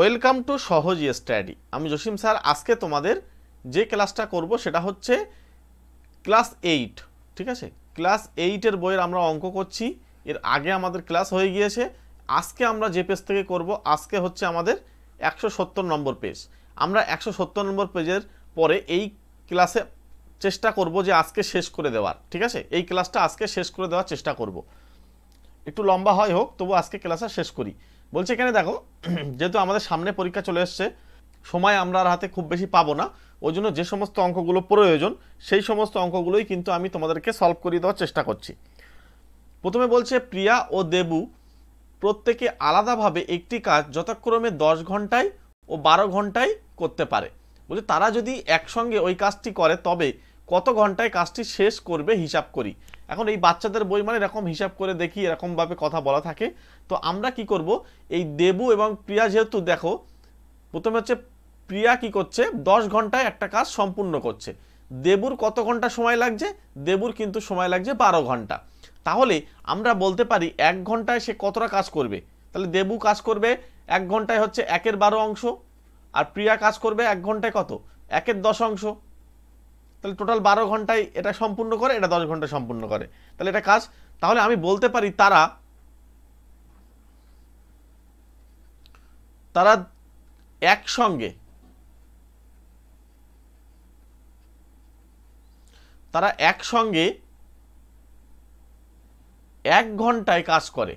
Welcome to সহজ ইয়ে study আমি জসিম স্যার আজকে তোমাদের যে ক্লাসটা করব সেটা হচ্ছে ক্লাস এইট ঠিক আছে ক্লাস এইটের বইয়ের আমরা অঙ্ক করছি এর আগে আমাদের ক্লাস হয়ে গিয়েছে আজকে আমরা যে পেজ থেকে করব আজকে হচ্ছে আমাদের একশো নম্বর পেজ আমরা একশো নম্বর পেজের পরে এই ক্লাসে চেষ্টা করব যে আজকে শেষ করে দেওয়ার ঠিক আছে এই ক্লাসটা আজকে শেষ করে দেওয়ার চেষ্টা করব একটু লম্বা হয় হোক তবু আজকে ক্লাসটা শেষ করি বলছে এখানে দেখো যেহেতু আমাদের সামনে পরীক্ষা চলে এসছে সময় আমরা আর হাতে খুব বেশি পাবো না ওই জন্য যে সমস্ত অঙ্কগুলো প্রয়োজন সেই সমস্ত অঙ্কগুলোই কিন্তু আমি তোমাদেরকে সলভ করিয়ে দেওয়ার চেষ্টা করছি প্রথমে বলছে প্রিয়া ও দেবু প্রত্যেকে আলাদাভাবে একটি কাজ যথাক্রমে দশ ঘন্টায় ও বারো ঘন্টায় করতে পারে বলছে তারা যদি একসঙ্গে ওই কাজটি করে তবে কত ঘন্টায় কাজটি শেষ করবে হিসাব করি এখন এই বাচ্চাদের বই মানে এরকম হিসাব করে দেখি এরকমভাবে কথা বলা থাকে তো আমরা কি করব এই দেবু এবং প্রিয়া যেহেতু দেখো প্রথমে হচ্ছে প্রিয়া কি করছে দশ ঘন্টায় একটা কাজ সম্পূর্ণ করছে দেবুর কত ঘন্টা সময় লাগছে দেবুর কিন্তু সময় লাগছে বারো ঘন্টা তাহলে আমরা বলতে পারি এক ঘন্টায় সে কতটা কাজ করবে তাহলে দেবু কাজ করবে এক ঘন্টায় হচ্ছে একের বারো অংশ আর প্রিয়া কাজ করবে এক ঘন্টায় কত একের দশ অংশ তাহলে টোটাল বারো ঘন্টায় এটা সম্পূর্ণ করে এটা দশ ঘন্টা সম্পূর্ণ করে তাহলে এটা কাজ তাহলে আমি বলতে পারি তারা তারা একসঙ্গে তারা একসঙ্গে এক ঘন্টায় কাজ করে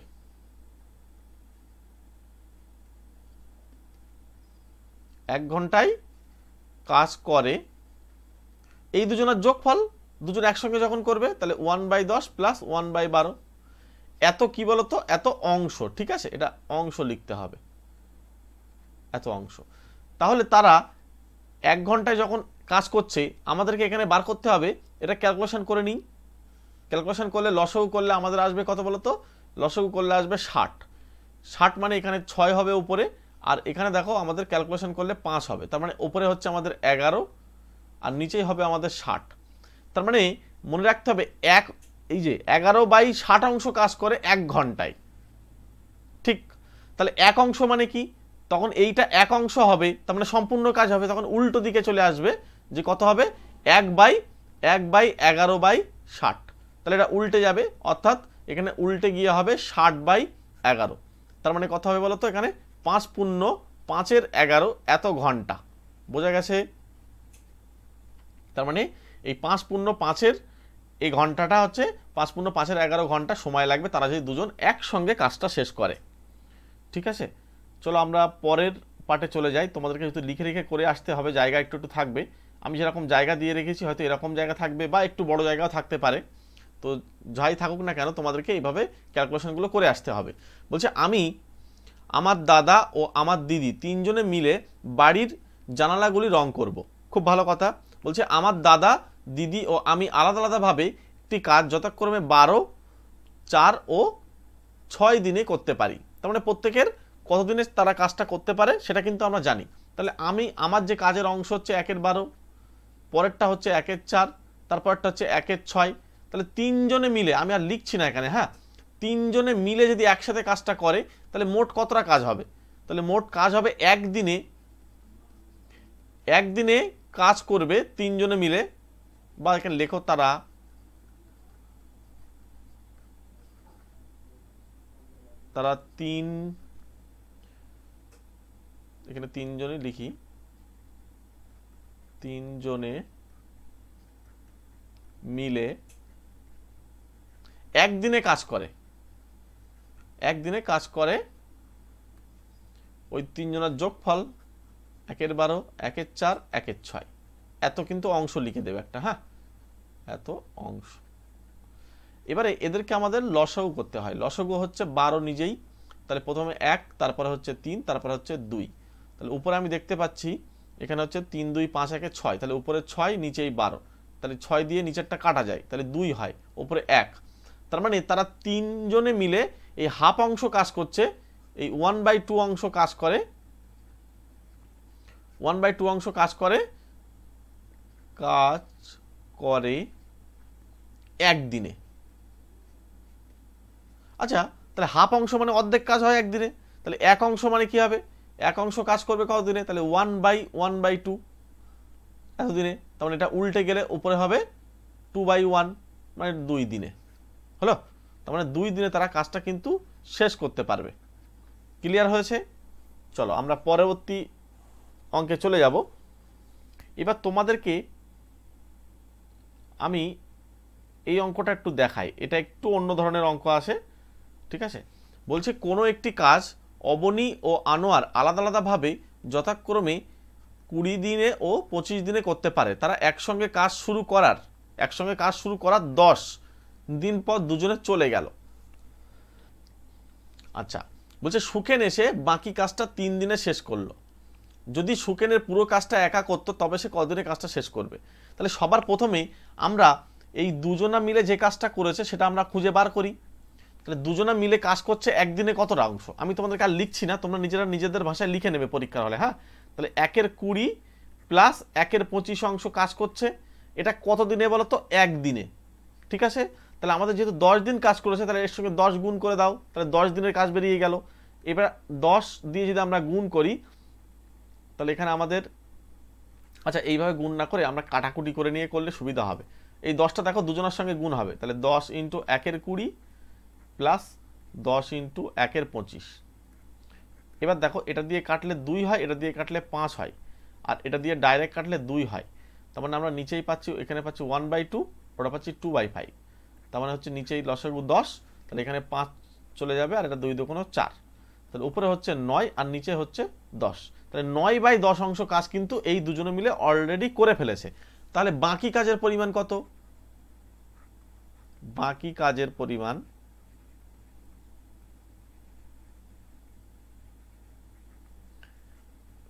এক ঘন্টায় কাজ করে এই দুজনের যোগফল দুজন একসঙ্গে যখন করবে তাহলে ওয়ান বাই দশ প্লাস ওয়ান বাই বারো এত কি বলতো এত অংশ ঠিক আছে এটা অংশ লিখতে হবে এত অংশ তাহলে তারা এক ঘন্টায় যখন কাজ করছে আমাদেরকে এখানে বার করতে হবে এটা ক্যালকুলেশন করে নিই ক্যালকুলেশন করলে লসগু করলে আমাদের আসবে কত বলতো লসগু করলে আসবে ষাট ষাট মানে এখানে ছয় হবে উপরে আর এখানে দেখো আমাদের ক্যালকুলেশন করলে পাঁচ হবে তার মানে উপরে হচ্ছে আমাদের এগারো আর নিচেই হবে আমাদের ষাট তার মানে মনে রাখতে হবে এক এই যে এগারো বাই ষাট অংশ কাজ করে এক ঘন্টায় ঠিক তাহলে এক অংশ মানে কি তখন এইটা এক অংশ হবে তার মানে সম্পূর্ণ কাজ হবে তখন উল্টো দিকে চলে আসবে যে কত হবে এক বাই এক বাই এগারো বাই ষাট তাহলে এটা উল্টে যাবে অর্থাৎ এখানে উল্টে গিয়ে হবে ষাট বাই এগারো তার মানে কথা হবে বলতো এখানে পাঁচ পূর্ণ পাঁচের এগারো এত ঘন্টা বোঝা গেছে তার মানে এই পাঁচ পূর্ণ পাঁচের এই ঘন্টাটা হচ্ছে পাঁচ পূর্ণ পাঁচের এগারো ঘন্টা সময় লাগবে তারা যদি দুজন একসঙ্গে কাজটা শেষ করে ঠিক আছে চলো আমরা পরের পার্টে চলে যাই তোমাদেরকে যেহেতু লিখে রেখে করে আসতে হবে জায়গা একটু একটু থাকবে আমি যেরকম জায়গা দিয়ে রেখেছি হয়তো এরকম জায়গা থাকবে বা একটু বড় জায়গাও থাকতে পারে তো যাই থাকুক না কেন তোমাদেরকে এইভাবে ক্যালকুলেশনগুলো করে আসতে হবে বলছে আমি আমার দাদা ও আমার দিদি তিনজনে মিলে বাড়ির জানালাগুলি রং করব। খুব ভালো কথা বলছে আমার দাদা দিদি ও আমি আলাদা আলাদাভাবে একটি কাজ যথাক্রমে বারো চার ও ছয় দিনে করতে পারি তার মানে প্রত্যেকের কতদিনে তারা কাজটা করতে পারে সেটা কিন্তু আমরা জানি তাহলে আমি আমার যে কাজের অংশ হচ্ছে একের বারো পরেরটা হচ্ছে একের চার তারপরটা হচ্ছে একের ছয় তাহলে তিনজনে মিলে আমি আর লিখছি না এখানে হ্যাঁ তিনজনে মিলে যদি একসাথে কাজটা করে তাহলে মোট কতটা কাজ হবে তাহলে মোট কাজ হবে একদিনে একদিনে কাজ করবে তিনজনে মিলে বা এখানে লেখো তারা তারা তিন এখানে তিনজনে লিখি তিনজনে মিলে একদিনে কাজ করে একদিনে কাজ করে ওই তিনজনের যোগফল একের বারো একের চার একের ছয় এত কিন্তু অংশ লিখে দেবে একটা হ্যাঁ এত অংশ এবারে এদেরকে আমাদের লসাগু করতে হয় লসাগু হচ্ছে বারো নিজেই তাহলে প্রথমে এক তারপরে হচ্ছে তিন তারপরে হচ্ছে দুই তাহলে উপরে আমি দেখতে পাচ্ছি এখানে হচ্ছে তিন দুই পাঁচ একে ছয় তাহলে উপরে ছয় নিচেই বারো তাহলে ছয় দিয়ে নিচেরটা কাটা যায় তাহলে দুই হয় উপরে এক তার মানে তারা তিনজনে মিলে এই হাফ অংশ কাজ করছে এই ওয়ান বাই টু অংশ কাজ করে ওয়ান বাই টু অংশ কাজ করে কাজ করে একদিনে আচ্ছা তাহলে হাফ অংশ মানে অর্ধেক কাজ হয় একদিনে তাহলে এক অংশ মানে কি হবে এক অংশ কাজ করবে কতদিনে তাহলে one by one by two এতদিনে তার মানে এটা উল্টে গেলে উপরে হবে টু বাই ওয়ান মানে দুই দিনে হলো তার মানে দুই দিনে তারা কাজটা কিন্তু শেষ করতে পারবে ক্লিয়ার হয়েছে চলো আমরা পরবর্তী অঙ্কে চলে যাব এবার তোমাদেরকে আমি এই অঙ্কটা একটু দেখাই এটা একটু অন্য ধরনের অঙ্ক আছে ঠিক আছে বলছে কোনো একটি কাজ অবনী ও আনোয়ার আলাদা আলাদাভাবে যথাক্রমে কুড়ি দিনে ও পঁচিশ দিনে করতে পারে তারা একসঙ্গে কাজ শুরু করার একসঙ্গে কাজ শুরু করার দশ দিন পর দুজনে চলে গেল আচ্ছা বলছে সুখেন এসে বাকি কাজটা তিন দিনে শেষ করলো যদি সুকেনের পুরো কাজটা একা করতো তবে সে কদিনে কাজটা শেষ করবে তাহলে সবার প্রথমেই আমরা এই দুজনা মিলে যে কাজটা করেছে সেটা আমরা খুঁজে বার করি তাহলে দুজনা মিলে কাজ করছে একদিনে কতটা অংশ আমি তোমাদেরকে আর লিখছি না তোমরা নিজেরা নিজেদের ভাষায় লিখে নেবে পরীক্ষার হলে হ্যাঁ তাহলে একের কুড়ি প্লাস একের পঁচিশ অংশ কাজ করছে এটা কত দিনে বলো তো একদিনে ঠিক আছে তাহলে আমাদের যেহেতু দশ দিন কাজ করেছে তাহলে এর সঙ্গে দশ গুণ করে দাও তাহলে দশ দিনের কাজ বেরিয়ে গেল এবার দশ দিয়ে যদি আমরা গুণ করি তাহলে এখানে আমাদের আচ্ছা এইভাবে গুণ না করে আমরা কাটাকুটি করে নিয়ে করলে সুবিধা হবে এই দশটা দেখো দুজনের সঙ্গে গুণ হবে তাহলে দশ ইন্টু একের কুড়ি প্লাস দশ ইন্টু একের পঁচিশ এবার দেখো এটা দিয়ে কাটলে দুই হয় এটা দিয়ে কাটলে পাঁচ হয় আর এটা দিয়ে ডাইরেক্ট কাটলে দুই হয় তার মানে আমরা নিচেই পাচ্ছি এখানে পাচ্ছি ওয়ান বাই টু ওটা পাচ্ছি টু বাই ফাইভ তার মানে হচ্ছে নিচেই লসগু দশ তাহলে এখানে পাঁচ চলে যাবে আর এটা দুই কোনো চার তাহলে উপরে হচ্ছে নয় আর নিচে হচ্ছে দশ তাহলে নয় বাই দশ অংশ কাজ কিন্তু এই দুজনে মিলে অলরেডি করে ফেলেছে তাহলে বাকি কাজের পরিমাণ কত বাকি কাজের পরিমাণ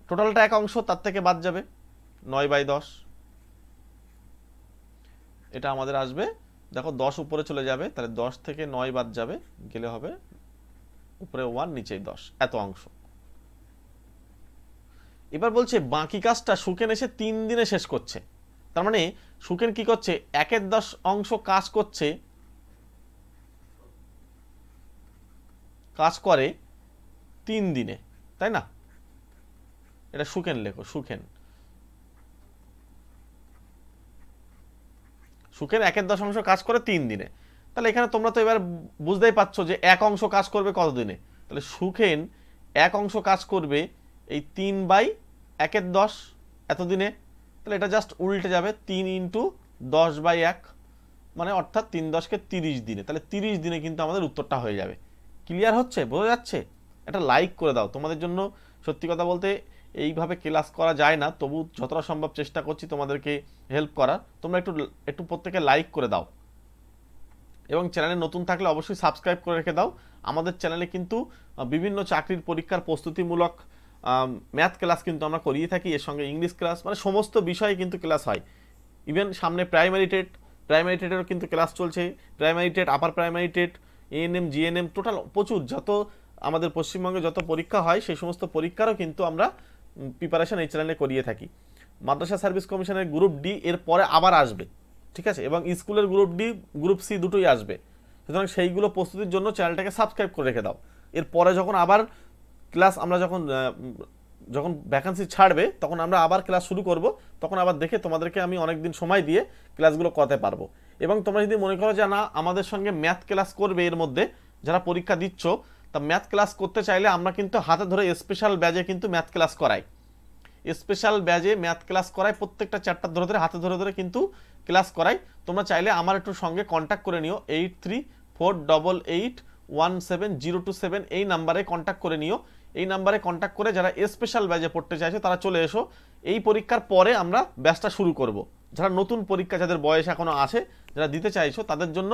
টোটালটা এক অংশ তার থেকে বাদ যাবে নয় বাই দশ এটা আমাদের আসবে দেখো দশ উপরে চলে যাবে তাহলে দশ থেকে নয় বাদ যাবে গেলে হবে উপরে ওয়ান নিচেই দশ এত অংশ এবার বলছে বাকি কাজটা সুকেন এসে তিন দিনে শেষ করছে তার মানে সুকেন কি করছে একের দশ অংশ কাজ করছে কাজ করে তিন দিনে তাই না এটা সুকেন লেখো সুখেন সুখের একের দশ অংশ কাজ করে তিন দিনে তাহলে এখানে তোমরা তো এবার বুঝতেই পারছো যে এক অংশ কাজ করবে কতদিনে তাহলে সুখেন এক অংশ কাজ করবে এই তিন বাই একের দশ এতদিনে তাহলে এটা জাস্ট উল্টে যাবে তিন ইন্টু দশ বাই এক মানে অর্থাৎ তিন দশকে তিরিশ দিনে তাহলে তিরিশ দিনে কিন্তু আমাদের উত্তরটা হয়ে যাবে ক্লিয়ার হচ্ছে বোঝা যাচ্ছে এটা লাইক করে দাও তোমাদের জন্য সত্যি কথা বলতে এইভাবে ক্লাস করা যায় না তবু যতটা সম্ভব চেষ্টা করছি তোমাদেরকে হেল্প করার তোমরা একটু একটু প্রত্যেকে লাইক করে দাও এবং চ্যানেলে নতুন থাকলে অবশ্যই সাবস্ক্রাইব করে রেখে দাও আমাদের চ্যানেলে কিন্তু বিভিন্ন চাকরির পরীক্ষার প্রস্তুতিমূলক ম্যাথ ক্লাস কিন্তু আমরা করিয়ে থাকি এর সঙ্গে ইংলিশ ক্লাস মানে সমস্ত বিষয়ে কিন্তু ক্লাস হয় ইভেন সামনে প্রাইমারি টেট প্রাইমারি টেটেরও কিন্তু ক্লাস চলছে primary TET upper primary TET ANM GNM total প্রচুর যত আমাদের পশ্চিমবঙ্গে যত পরীক্ষা হয় সেই সমস্ত পরীক্ষারও কিন্তু আমরা প্রিপারেশান এই চ্যানেলে করিয়ে থাকি মাদ্রাসা সার্ভিস কমিশনের গ্রুপ ডি এর পরে আবার আসবে ঠিক আছে এবং স্কুলের গ্রুপ ডি গ্রুপ সি দুটোই আসবে সুতরাং সেইগুলো প্রস্তুতির জন্য চ্যানেলটাকে সাবস্ক্রাইব করে রেখে দাও এরপরে যখন আবার ক্লাস আমরা যখন যখন ভ্যাকান্সি ছাড়বে তখন আমরা আবার ক্লাস শুরু করব তখন আবার দেখে তোমাদেরকে আমি অনেক দিন সময় দিয়ে ক্লাসগুলো করতে পারবো এবং তোমরা যদি মনে করো যে না আমাদের সঙ্গে ম্যাথ ক্লাস করবে এর মধ্যে যারা পরীক্ষা দিচ্ছ তা ম্যাথ ক্লাস করতে চাইলে আমরা কিন্তু হাতে ধরে স্পেশাল ব্যাজে কিন্তু ম্যাথ ক্লাস করাই স্পেশাল ব্যাজে ম্যাথ ক্লাস করাই প্রত্যেকটা চ্যাপ্টার ধরে ধরে হাতে ধরে ধরে কিন্তু ক্লাস করাই তোমরা চাইলে আমার একটু সঙ্গে কন্ট্যাক্ট করে নিও eight three four double eight one seven zero two seven এই নাম্বারে কন্ট্যাক্ট করে নিও এই নাম্বারে কন্ট্যাক্ট করে যারা স্পেশাল ব্যাচে পড়তে চাইছে তারা চলে এসো এই পরীক্ষার পরে আমরা ব্যাচটা শুরু করব। যারা নতুন পরীক্ষা যাদের বয়স এখনও আছে যারা দিতে চাইছো তাদের জন্য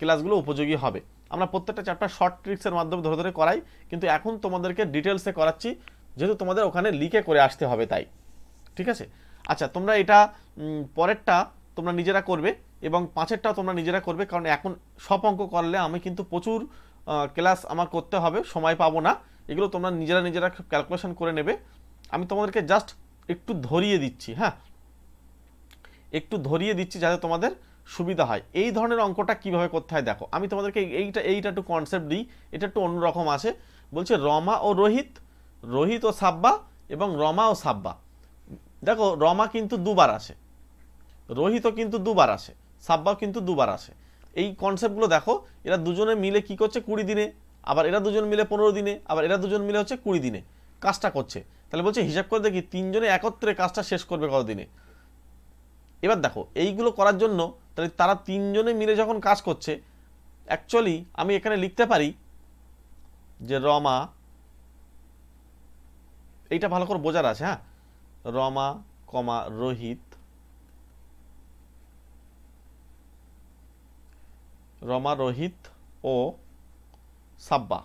ক্লাসগুলো উপযোগী হবে আমরা প্রত্যেকটা চ্যাপ্টার শর্ট ট্রিক্সের মাধ্যমে ধরে ধরে করাই কিন্তু এখন তোমাদেরকে ডিটেলসে করাচ্ছি যেহেতু তোমাদের ওখানে লিকে করে আসতে হবে তাই ঠিক আছে আচ্ছা তোমরা এটা পরেরটা তোমরা নিজেরা করবে এবং পাঁচেরটাও তোমরা নিজেরা করবে কারণ এখন সব অঙ্ক করলে আমি কিন্তু প্রচুর ক্লাস আমার করতে হবে সময় পাবো না এগুলো তোমরা নিজেরা নিজেরা ক্যালকুলেশন করে নেবে আমি তোমাদেরকে জাস্ট একটু ধরিয়ে দিচ্ছি হ্যাঁ একটু ধরিয়ে দিচ্ছি যাতে তোমাদের সুবিধা হয় এই ধরনের অঙ্কটা কিভাবে করতে হয় দেখো আমি তোমাদেরকে এইটা এইটা একটু কনসেপ্ট দিই এটা একটু অন্যরকম আছে বলছে রমা ও রোহিত রোহিত ও সাব্বা এবং রমা ও সাব্বা দেখো রমা কিন্তু দুবার আসে রোহিতও কিন্তু দুবার আসে সাব্বাও কিন্তু দুবার আসে এই কনসেপ্টগুলো দেখো এরা দুজনে মিলে কি করছে কুড়ি দিনে আবার এরা দুজন মিলে পনেরো দিনে আবার এরা দুজন মিলে হচ্ছে কুড়ি দিনে কাজটা করছে তাহলে বলছে হিসাব করে দেখি তিনজনে একত্রে কাজটা শেষ করবে কতদিনে এবার দেখো এইগুলো করার জন্য তাহলে তারা তিনজনে মিলে যখন কাজ করছে অ্যাকচুয়ালি আমি এখানে লিখতে পারি যে রমা এইটা ভালো করে বোঝার আছে হ্যাঁ রমা কমা রোহিত রমা রোহিত ও সাব্বা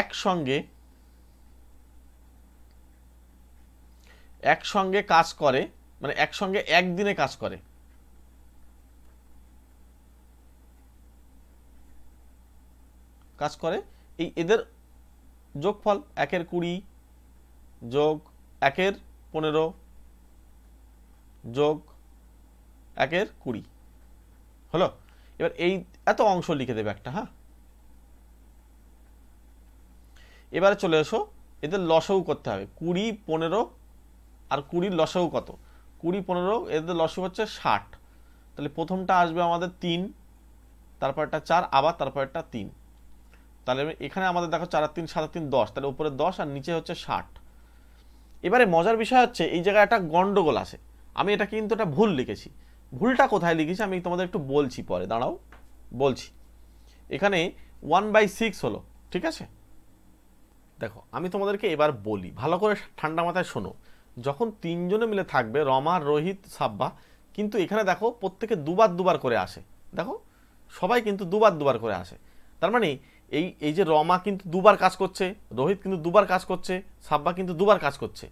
একসঙ্গে একসঙ্গে কাজ করে মানে একসঙ্গে একদিনে কাজ করে কাজ করে এই এদের যোগফল একের কুড়ি যোগ একের পনেরো যোগ একের কুড়ি হলো এবার এই এত অংশ লিখে দেবে একটা হ্যাঁ এবারে চলে এসো এদের লসও করতে হবে কুড়ি পনেরো আর কুড়ির লসও কত কুড়ি পনেরো এদের লসও হচ্ছে ষাট তাহলে প্রথমটা আসবে আমাদের তিন তারপরটা চার আবার তারপরটা তিন তাহলে এখানে আমাদের দেখো চার তিন সাত তিন দশ তাহলে উপরে দশ আর নিচে হচ্ছে ষাট এবারে মজার বিষয় হচ্ছে এই জায়গায় একটা গন্ডগোল আছে আমি এটা কিন্তু এটা ভুল লিখেছি ভুলটা কোথায় লিখেছি আমি তোমাদের একটু বলছি পরে দাঁড়াও বলছি এখানে ওয়ান বাই সিক্স হলো ঠিক আছে দেখো আমি তোমাদেরকে এবার বলি ভালো করে ঠান্ডা মাথায় শোনো যখন তিনজনে মিলে থাকবে রমা রোহিত সাব্বা কিন্তু এখানে দেখো প্রত্যেকে দুবার দুবার করে আসে দেখো সবাই কিন্তু দুবার দুবার করে আসে তার মানে এই এই যে রমা কিন্তু দুবার কাজ করছে রোহিত কিন্তু দুবার কাজ করছে সাব্বা কিন্তু দুবার কাজ করছে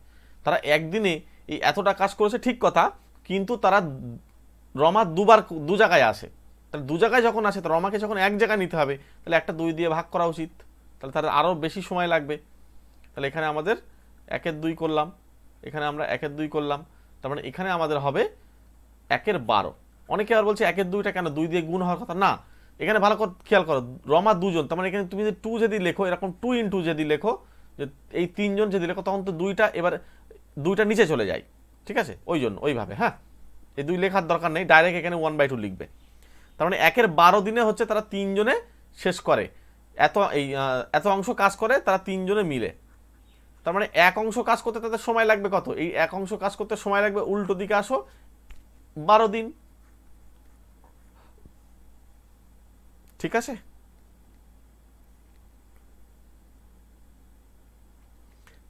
তারা একদিনে এই এতটা কাজ করেছে ঠিক কথা কিন্তু তারা রমা দুবার দু জায়গায় আসে তাহলে দু জায়গায় যখন আসে তাহলে রমাকে যখন এক জায়গায় নিতে হবে তাহলে একটা দুই দিয়ে ভাগ করা উচিত তাহলে তার আরও বেশি সময় লাগবে তাহলে এখানে আমাদের একের দুই করলাম এখানে আমরা একের দুই করলাম তার মানে এখানে আমাদের হবে একের বারো অনেকে আর বলছে একের দুইটা কেন দুই দিয়ে গুণ হওয়ার কথা না এখানে ভালো করে খেয়াল করো রমা দুজন তার মানে এখানে তুমি যদি টু যদি লেখো এরকম টু ইন টু যদি লেখো যে এই তিনজন যদি লেখো তখন তো দুইটা এবার দুইটা নিচে চলে যায় ঠিক আছে ওই জন্য ওইভাবে হ্যাঁ এই দুই লেখার দরকার নেই ডাইরেক্ট এখানে ওয়ান বাই টু লিখবে তার মানে একের বারো দিনে হচ্ছে তারা তিনজনে শেষ করে এত এই এত অংশ কাজ করে তারা তিনজনে মিলে তার মানে এক অংশ কাজ করতে তাদের সময় লাগবে কত এই এক অংশ কাজ করতে সময় লাগবে উল্টো দিকে আসো বারো দিন ঠিক আছে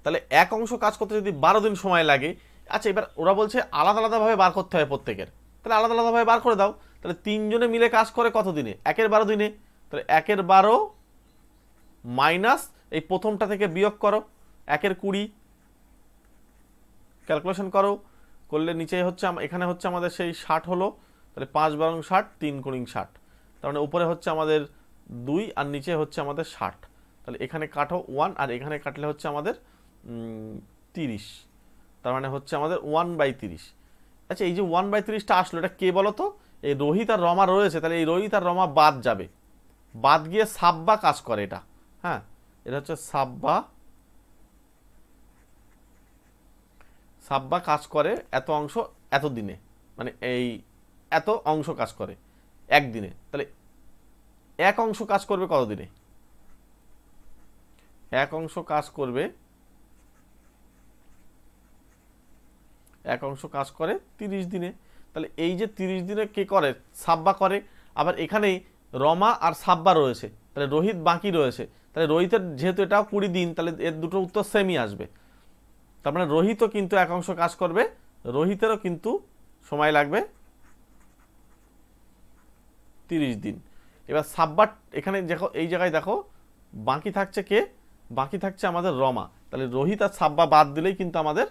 তাহলে এক অংশ কাজ করতে যদি বারো দিন সময় লাগে আচ্ছা এবার ওরা বলছে আলাদা আলাদাভাবে বার করতে হয় প্রত্যেকের তাহলে আলাদা আলাদাভাবে বার করে দাও তাহলে তিনজনে মিলে কাজ করে কত দিনে একের বারো দিনে তাহলে একের বারো মাইনাস এই প্রথমটা থেকে বিয়োগ করো একের কুড়ি ক্যালকুলেশন করো করলে নিচে হচ্ছে এখানে হচ্ছে আমাদের সেই ষাট হলো তাহলে পাঁচ বারং ষাট তিন কুড়িং ষাট তার মানে উপরে হচ্ছে আমাদের দুই আর নিচে হচ্ছে আমাদের ষাট তাহলে এখানে কাটো ওয়ান আর এখানে কাটলে হচ্ছে আমাদের তিরিশ তার মানে হচ্ছে আমাদের ওয়ান বাই তিরিশ আচ্ছা এই যে ওয়ান বাই তিরিশটা আসলো এটা কে বলো তো এই রোহিত আর রমা রয়েছে তাহলে এই রোহিত আর রমা বাদ যাবে বাদ গিয়ে সাব্বা কাজ করে এটা হ্যাঁ এটা হচ্ছে সাব্বা সাব্বা কাজ করে এত অংশ এত দিনে মানে এই এত অংশ কাজ করে একদিনে তাহলে এক অংশ কাজ করবে কতদিনে এক অংশ কাজ করবে এক অংশ কাজ করে ৩০ দিনে তাহলে এই যে ৩০ দিনে কে করে সাব্বা করে আবার এখানেই রমা আর সাব্বা রয়েছে তাহলে রোহিত বাকি রয়েছে তাহলে রোহিতের যেহেতু এটাও কুড়ি দিন তাহলে এর দুটো উত্তর সেমই আসবে তার মানে রোহিতও কিন্তু এক অংশ কাজ করবে রোহিতেরও কিন্তু সময় লাগবে ৩০ দিন এবার সাব্বা এখানে দেখো এই জায়গায় দেখো বাকি থাকছে কে বাকি থাকছে আমাদের রমা তাহলে রোহিত আর সাব্বা বাদ দিলেই কিন্তু আমাদের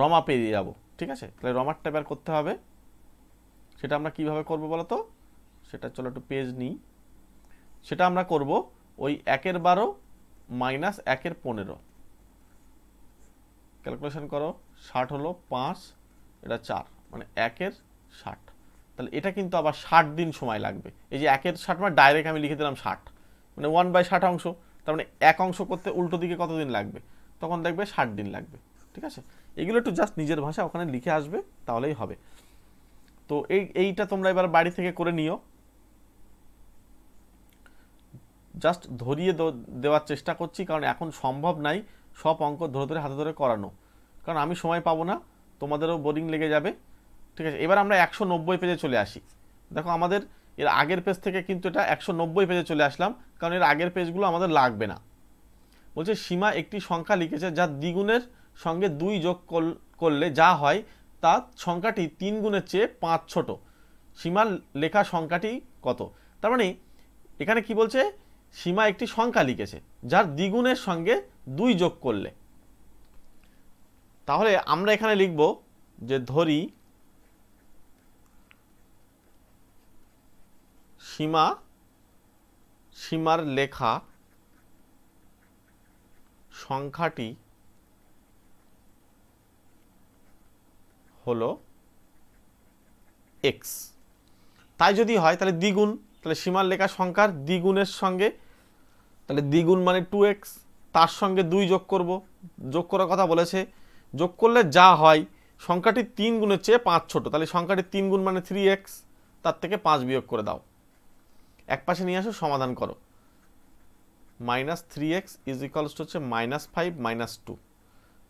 রমা পেরিয়ে যাবো ঠিক আছে তাহলে রমার ট্যাপ আর করতে হবে সেটা আমরা কিভাবে করব বলো তো সেটা চলো একটু পেজ নিই সেটা আমরা করব ওই একের বারো মাইনাস একের পনেরো ক্যালকুলেশন করো ষাট হলো পাঁচ এটা চার মানে একের ষাট তাহলে এটা কিন্তু আবার ষাট দিন সময় লাগবে এই যে একের ষাট মানে ডাইরেক্ট আমি লিখে দিলাম ষাট মানে ওয়ান বাই ষাট অংশ তার মানে এক অংশ করতে উল্টো দিকে কতদিন লাগবে তখন দেখবে ষাট দিন লাগবে ঠিক আছে এগুলো একটু জাস্ট নিজের ভাষা ওখানে লিখে আসবে তাহলেই হবে তো এই এইটা তোমরা এবার বাড়ি থেকে করে নিও জাস্ট ধরিয়ে দেওয়ার চেষ্টা করছি কারণ এখন সম্ভব নাই সব অঙ্ক ধরে ধরে হাতে ধরে করানো কারণ আমি সময় পাবো না তোমাদেরও বোরিং লেগে যাবে ঠিক আছে এবার আমরা একশো নব্বই পেজে চলে আসি দেখো আমাদের এর আগের পেজ থেকে কিন্তু এটা একশো নব্বই পেজে চলে আসলাম কারণ এর আগের পেজগুলো আমাদের লাগবে না বলছে সীমা একটি সংখ্যা লিখেছে যা দ্বিগুণের সঙ্গে দুই যোগ করলে যা হয় তা সংখ্যাটি তিন গুণের চেয়ে পাঁচ ছোট সীমার লেখা সংখ্যাটি কত তার মানে এখানে কি বলছে সীমা একটি সংখ্যা লিখেছে যার দ্বিগুণের সঙ্গে দুই যোগ করলে তাহলে আমরা এখানে লিখব যে ধরি সীমা সীমার লেখা সংখ্যাটি হলো এক্স তাই যদি হয় তাহলে দ্বিগুণ তাহলে সীমার লেখা সংখ্যার দ্বিগুণের সঙ্গে তাহলে দ্বিগুণ মানে টু এক্স তার সঙ্গে দুই যোগ করব যোগ করার কথা বলেছে যোগ করলে যা হয় সংখ্যাটি তিন গুণের চেয়ে পাঁচ ছোট তাহলে সংখ্যাটি তিন গুণ মানে থ্রি এক্স তার থেকে পাঁচ বিয়োগ করে দাও এক পাশে নিয়ে আসো সমাধান করো minus three X is equals হচ্ছে মাইনাস ফাইভ মাইনাস টু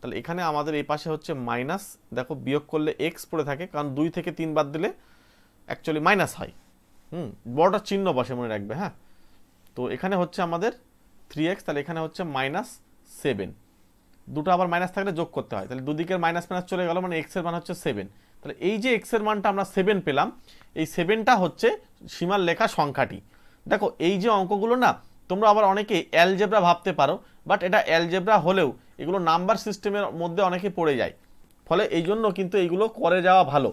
তাহলে এখানে আমাদের এই পাশে হচ্ছে মাইনাস দেখো বিয়োগ করলে এক্স পড়ে থাকে কারণ দুই থেকে তিন বাদ দিলে অ্যাকচুয়ালি মাইনাস হয় হুম বড়টা চিহ্ন বসে মনে রাখবে হ্যাঁ তো এখানে হচ্ছে আমাদের থ্রি এক্স তাহলে এখানে হচ্ছে মাইনাস সেভেন দুটো আবার মাইনাস থাকলে যোগ করতে হয় তাহলে দুদিকের মাইনাস মাইনাস চলে গেল মানে এক্সের মান হচ্ছে সেভেন তাহলে এই যে এক্সের মানটা আমরা সেভেন পেলাম এই সেভেনটা হচ্ছে সীমার লেখা সংখ্যাটি দেখো এই যে অঙ্কগুলো না তোমরা আবার অনেকে অ্যালজেব্রা ভাবতে পারো বাট এটা অ্যালজেব্রা হলেও এগুলো নাম্বার সিস্টেমের মধ্যে অনেকে পড়ে যায় ফলে এই জন্য কিন্তু এইগুলো করে যাওয়া ভালো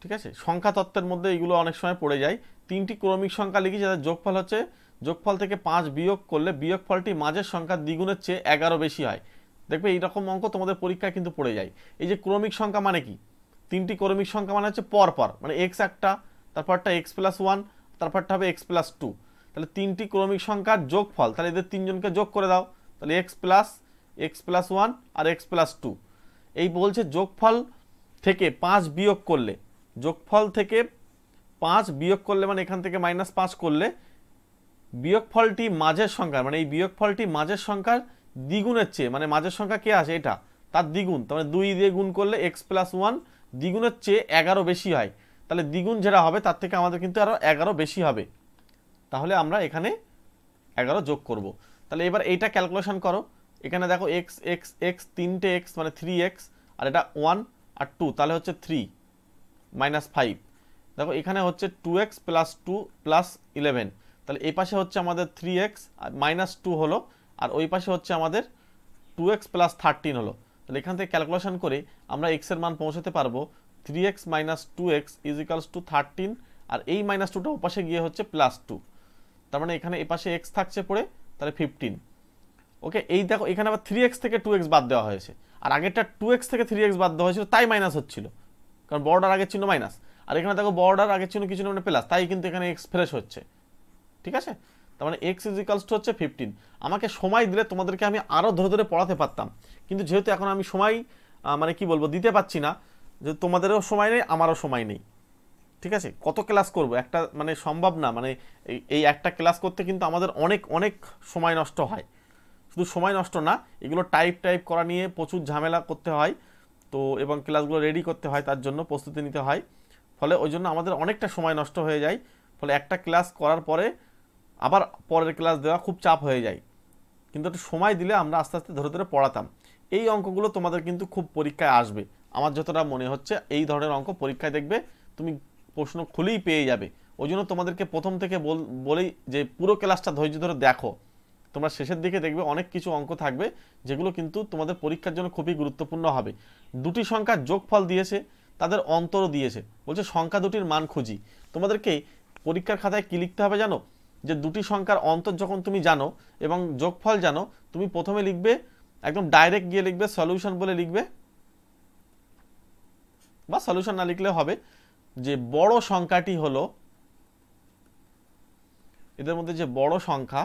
ঠিক আছে সংখ্যা তত্ত্বের মধ্যে এগুলো অনেক সময় পড়ে যায় তিনটি ক্রমিক সংখ্যা লিখি যাদের যোগফল হচ্ছে যোগফল থেকে পাঁচ বিয়োগ করলে বিয়োগ ফলটি মাঝের সংখ্যা দ্বিগুণের চেয়ে এগারো বেশি হয় দেখবে এইরকম অঙ্ক তোমাদের পরীক্ষায় কিন্তু পড়ে যায় এই যে ক্রমিক সংখ্যা মানে কি তিনটি ক্রমিক সংখ্যা মানে হচ্ছে পর পর মানে এক্স একটা তারপরটা এক্স প্লাস ওয়ান তারপরটা হবে এক্স প্লাস টু তাহলে তিনটি ক্রমিক সংখ্যার যোগফল তাহলে এদের তিনজনকে যোগ করে দাও তাহলে X plus X plus one আর এক্স প্লাস টু এই বলছে যোগফল থেকে পাঁচ বিয়োগ করলে যোগফল থেকে পাঁচ বিয়োগ করলে মানে এখান থেকে মাইনাস পাঁচ করলে বিয়োগফলটি মাঝের সংখ্যার মানে এই বিয়োগফলটি মাঝের সংখ্যার দ্বিগুণের চেয়ে মানে মাঝের সংখ্যা কে আছে এটা তার দ্বিগুণ তার মানে দুই দিয়ে গুণ করলে এক্স প্লাস ওয়ান দ্বিগুণের চেয়ে এগারো বেশি হয় তাহলে দ্বিগুণ যেটা হবে তার থেকে আমাদের কিন্তু আরও এগারো বেশি হবে তাহলে আমরা এখানে এগারো যোগ করব। তাহলে এবার এইটা ক্যালকুলেশন করো এখানে দেখো এক্স এক্স এক্স তিনটে এক্স মানে থ্রি এক্স আর এটা ওয়ান আর টু তাহলে হচ্ছে থ্রি মাইনাস ফাইভ দেখো এখানে হচ্ছে two X plus two plus eleven তাহলে এই পাশে হচ্ছে আমাদের থ্রি এক্স আর মাইনাস টু হলো আর ওই পাশে হচ্ছে আমাদের টু এক্স প্লাস থার্টিন হলো তাহলে এখান থেকে ক্যালকুলেশন করে আমরা এক্সের মান পৌঁছাতে পারবো three X minus two X is equals to thirteen আর এই মাইনাস টুটা ওপাশে গিয়ে হচ্ছে প্লাস টু তার মানে এখানে এ পাশে এক্স থাকছে পড়ে তাহলে ফিফটিন ওকে এই দেখো এখানে আবার থ্রি এক্স থেকে টু এক্স বাদ দেওয়া হয়েছে আর আগেরটা টু এক্স থেকে থ্রি এক্স বাদ দেওয়া হয়েছিল তাই মাইনাস হচ্ছিল কারণ বর্ডার আগের চিহ্ন মাইনাস আর এখানে দেখো বর্ডার আগের চিহ্ন কিছু মানে প্লাস তাই কিন্তু এখানে এক্স ফ্রেশ হচ্ছে ঠিক আছে তার মানে এক্স ইজিক্যালস টু হচ্ছে ফিফটিন আমাকে সময় দিলে তোমাদেরকে আমি আরও ধরে ধরে পড়াতে পারতাম কিন্তু যেহেতু এখন আমি সময় মানে কি বলবো দিতে পারছি না যে তোমাদেরও সময় নেই আমারও সময় নেই ঠিক আছে কত ক্লাস করব একটা মানে সম্ভব না মানে এই একটা ক্লাস করতে কিন্তু আমাদের অনেক অনেক সময় নষ্ট হয় শুধু সময় নষ্ট না এগুলো টাইপ টাইপ করা নিয়ে প্রচুর ঝামেলা করতে হয় তো এবং ক্লাসগুলো রেডি করতে হয় তার জন্য প্রস্তুতি নিতে হয় ফলে ওই জন্য আমাদের অনেকটা সময় নষ্ট হয়ে যায় ফলে একটা ক্লাস করার পরে আবার পরের ক্লাস দেওয়া খুব চাপ হয়ে যায় কিন্তু একটু সময় দিলে আমরা আস্তে আস্তে ধরে ধরে পড়াতাম এই অঙ্কগুলো তোমাদের কিন্তু খুব পরীক্ষায় আসবে আমার যতটা মনে হচ্ছে এই ধরনের অঙ্ক পরীক্ষায় দেখবে তুমি প্রশ্ন খুলেই পেয়ে যাবে ওই জন্য তোমাদেরকে প্রথম থেকে বলেই যে পুরো ক্লাসটা ধৈর্য ধরে দেখো তোমরা শেষের দিকে দেখবে অনেক কিছু অঙ্ক থাকবে যেগুলো কিন্তু তোমাদের পরীক্ষার জন্য খুবই গুরুত্বপূর্ণ হবে দুটি সংখ্যার যোগফল দিয়েছে তাদের অন্তরও দিয়েছে বলছে সংখ্যা দুটির মান খুঁজি তোমাদেরকে পরীক্ষার খাতায় কী লিখতে হবে জানো যে দুটি সংখ্যার অন্তর যখন তুমি জানো এবং যোগফল জানো তুমি প্রথমে লিখবে একদম ডাইরেক্ট গিয়ে লিখবে সলিউশন বলে লিখবে বা সলিউশন না লিখলে হবে যে বড় সংখ্যাটি হলো এদের মধ্যে যে বড় সংখ্যা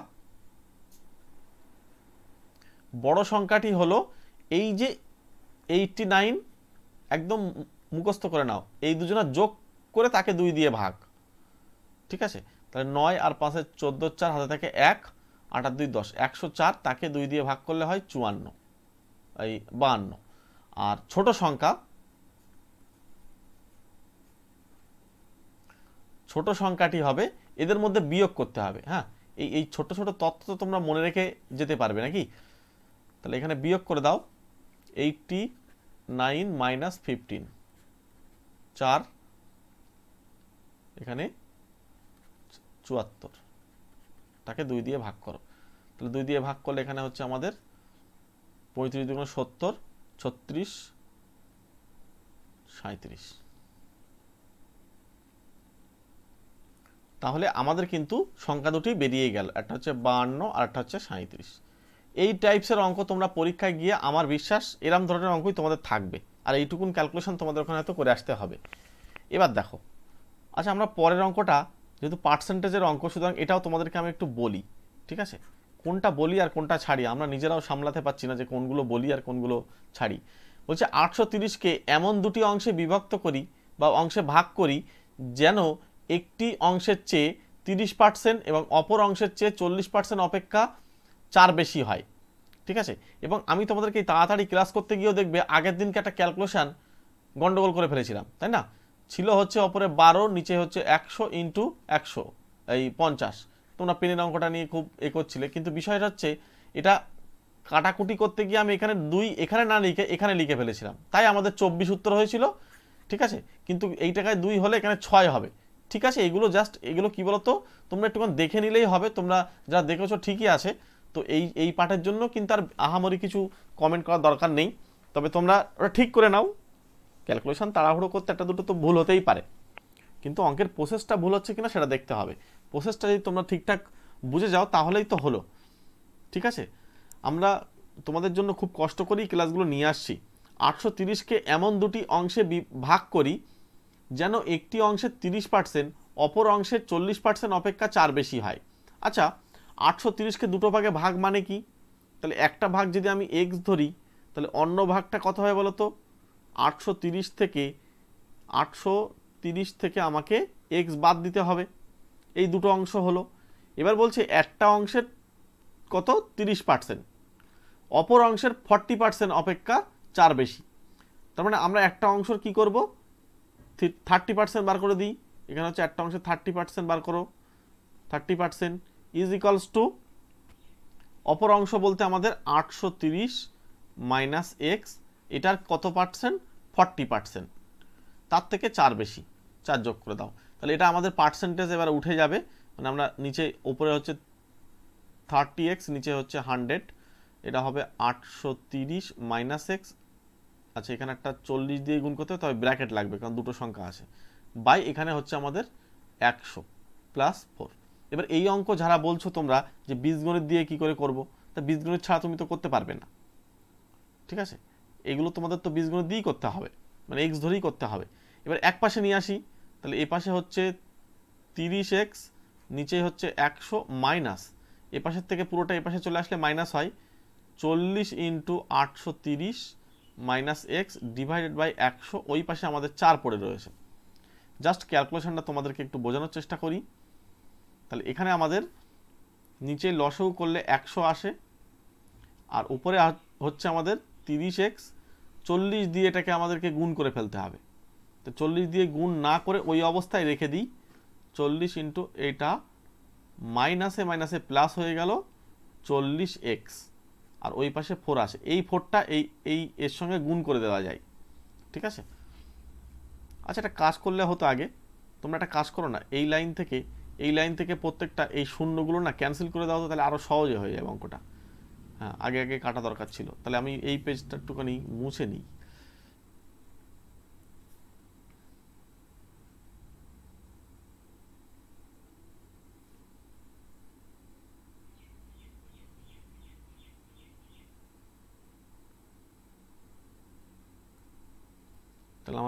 বড় সংখ্যাটি হলো এই যে এইটটি নাইন একদম মুখস্থ করে নাও এই দুজনা যোগ করে তাকে দুই দিয়ে ভাগ ঠিক আছে তাহলে নয় আর পাঁচের চোদ্দো চার হাতে থাকে এক আটার দুই দশ একশো চার তাকে দুই দিয়ে ভাগ করলে হয় চুয়ান্ন এই বাহান্ন আর ছোট সংখ্যা ছোট সংখ্যাটি হবে এদের মধ্যে বিয়োগ করতে হবে হ্যাঁ এই এই ছোট ছোট তথ্য তো তোমরা মনে রেখে যেতে পারবে নাকি তাহলে এখানে বিয়োগ করে দাও এইটটি নাইন মাইনাস ফিফটিন চার এখানে চুয়াত্তর তাকে দুই দিয়ে ভাগ করো তাহলে দুই দিয়ে ভাগ করলে এখানে হচ্ছে আমাদের পঁয়ত্রিশ দুগুণ সত্তর ছত্রিশ সাঁত্রিশ তাহলে আমাদের কিন্তু সংখ্যা দুটি বেরিয়ে গেল একটা হচ্ছে বাহান্ন আর একটা হচ্ছে সাঁত্রিশ এই টাইপসের অঙ্ক তোমরা পরীক্ষায় গিয়ে আমার বিশ্বাস এরম ধরনের অঙ্কই তোমাদের থাকবে আর এইটুকুন ক্যালকুলেশন তোমাদের ওখানে হয়তো করে আসতে হবে এবার দেখো আচ্ছা আমরা পরের অঙ্কটা যেহেতু পার্সেন্টেজের অঙ্ক সুতরাং এটাও তোমাদেরকে আমি একটু বলি ঠিক আছে কোনটা বলি আর কোনটা ছাড়ি আমরা নিজেরাও সামলাতে পারছি না যে কোনগুলো বলি আর কোনগুলো ছাড়ি বলছে আটশো তিরিশকে এমন দুটি অংশে বিভক্ত করি বা অংশে ভাগ করি যেন একটি অংশের চেয়ে তিরিশ পার্সেন্ট এবং অপর অংশের চেয়ে চল্লিশ পার্সেন্ট অপেক্ষা চার বেশি হয় ঠিক আছে এবং আমি তোমাদেরকে তাড়াতাড়ি ক্লাস করতে গিয়েও দেখবে আগের দিনকে একটা ক্যালকুলেশান গণ্ডগোল করে ফেলেছিলাম তাই না ছিল হচ্ছে অপরে বারো নিচে হচ্ছে একশো ইন্টু একশো এই পঞ্চাশ তোমরা পেনের অঙ্কটা নিয়ে খুব এ করছিলে কিন্তু বিষয়টা হচ্ছে এটা কাটাকুটি করতে গিয়ে আমি এখানে দুই এখানে না লিখে এখানে লিখে ফেলেছিলাম তাই আমাদের চব্বিশ উত্তর হয়েছিল ঠিক আছে কিন্তু এই টাকায় দুই হলে এখানে ছয় হবে ঠিক আছে এগুলো জাস্ট এগুলো কি বলতো তোমরা একটুখানি দেখে নিলেই হবে তোমরা যা দেখেছো ঠিকই আছে তো এই এই পাঠের জন্য কিন্তু আর আহামরি কিছু কমেন্ট করার দরকার নেই তবে তোমরা ওটা ঠিক করে নাও ক্যালকুলেশন তাড়াহুড়ো করতে একটা দুটো তো ভুল হতেই পারে কিন্তু অঙ্কের প্রসেসটা ভুল হচ্ছে কিনা সেটা দেখতে হবে প্রসেসটা যদি তোমরা ঠিকঠাক বুঝে যাও তাহলেই তো হলো ঠিক আছে আমরা তোমাদের জন্য খুব কষ্ট করেই ক্লাসগুলো নিয়ে আসছি আটশো তিরিশকে এমন দুটি অংশে ভাগ করি যেন একটি অংশের তিরিশ পার্সেন্ট অপর অংশের চল্লিশ পার্সেন্ট অপেক্ষা চার বেশি হয় আচ্ছা আটশো তিরিশকে দুটো ভাগে ভাগ মানে কি তাহলে একটা ভাগ যদি আমি এক্স ধরি তাহলে অন্য ভাগটা কত হয় বলো তো আটশো তিরিশ থেকে আটশো তিরিশ থেকে আমাকে এক্স বাদ দিতে হবে এই দুটো অংশ হলো এবার বলছে একটা অংশের কত তিরিশ পার্সেন্ট অপর অংশের ফর্টি পার্সেন্ট অপেক্ষা চার বেশি তার মানে আমরা একটা অংশের কি করব থার্টি পার্সেন্ট বার করে দিই এখানে হচ্ছে একটা অংশে থার্টি পার্সেন্ট বার করো thirty percent is equals to অপর অংশ বলতে আমাদের আটশো তিরিশ মাইনাস এক্স এটার কত পার্সেন্ট ফর্টি পার্সেন্ট তার থেকে চার বেশি চার যোগ করে দাও তাহলে এটা আমাদের পার্সেন্টেজ এবার উঠে যাবে মানে আমরা নিচে ওপরে হচ্ছে থার্টি এক্স নিচে হচ্ছে হান্ড্রেড এটা হবে আটশো তিরিশ মাইনাস এক্স আচ্ছা এখানে একটা চল্লিশ দিয়ে গুণ করতে হবে তবে ব্র্যাকেট লাগবে কারণ দুটো সংখ্যা আছে বাই এখানে হচ্ছে আমাদের একশো প্লাস ফোর এবার এই অঙ্ক যারা বলছো তোমরা যে বীজগণিত দিয়ে কি করে করব তা বীজগণিত ছাড়া তুমি তো করতে পারবে না ঠিক আছে এগুলো তোমাদের তো বীজগণিত দিয়েই করতে হবে মানে এক্স ধরেই করতে হবে এবার এক পাশে নিয়ে আসি তাহলে এ পাশে হচ্ছে তিরিশ এক্স নিচে হচ্ছে একশো মাইনাস এ পাশের থেকে পুরোটা এ পাশে চলে আসলে মাইনাস হয় চল্লিশ ইন্টু আটশো তিরিশ মাইনাস এক্স ডিভাইডেড বাই একশো ওই পাশে আমাদের চার পড়ে রয়েছে জাস্ট ক্যালকুলেশানটা তোমাদেরকে একটু বোঝানোর চেষ্টা করি তাহলে এখানে আমাদের নিচে লসও করলে একশো আসে আর উপরে হচ্ছে আমাদের তিরিশ এক্স চল্লিশ দিয়ে এটাকে আমাদেরকে গুণ করে ফেলতে হবে তো চল্লিশ দিয়ে গুণ না করে ওই অবস্থায় রেখে দিই চল্লিশ ইন্টু এটা মাইনাসে মাইনাসে প্লাস হয়ে গেল চল্লিশ এক্স আর ওই পাশে ফোর আসে এই ফোরটা এই এই এর সঙ্গে গুণ করে দেওয়া যায় ঠিক আছে আচ্ছা একটা কাজ করলে হতো আগে তোমরা একটা কাজ করো না এই লাইন থেকে এই লাইন থেকে প্রত্যেকটা এই শূন্যগুলো না ক্যান্সেল করে দেওয়া হতো তাহলে আরও সহজে হয়ে যাবে অঙ্কটা হ্যাঁ আগে আগে কাটা দরকার ছিল তাহলে আমি এই পেজটা একটুখানি মুছে নিই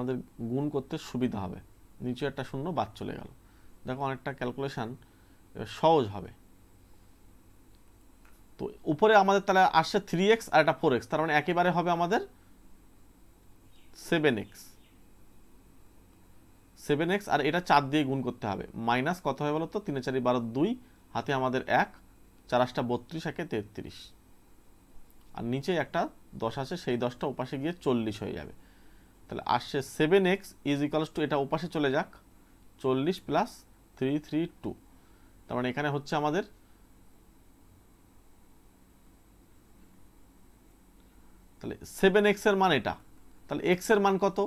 আমাদের গুণ করতে সুবিধা হবে নিচে একটা শূন্য বাদ চলে গেল দেখো অনেকটা ক্যালকুলেশান সহজ হবে তো উপরে আমাদের তাহলে আসছে থ্রি এক্স আর একটা ফোর এক্স তার মানে একেবারে হবে আমাদের সেভেন এক্স সেভেন এক্স আর এটা চার দিয়ে গুণ করতে হবে মাইনাস কত হবে বলতো তিনে চারি বারো দুই হাতে আমাদের এক চার আসটা বত্রিশ একে তেত্রিশ আর নিচে একটা দশ আছে সেই দশটা ওপাশে গিয়ে চল্লিশ হয়ে যাবে তাহলে আসছে seven X is equals to এটা ওপাশে চলে যাক চল্লিশ প্লাস থ্রি থ্রি টু তার মানে এখানে হচ্ছে আমাদের তাহলে সেভেন এক্সের মান এটা তাহলে এক্সের মান কত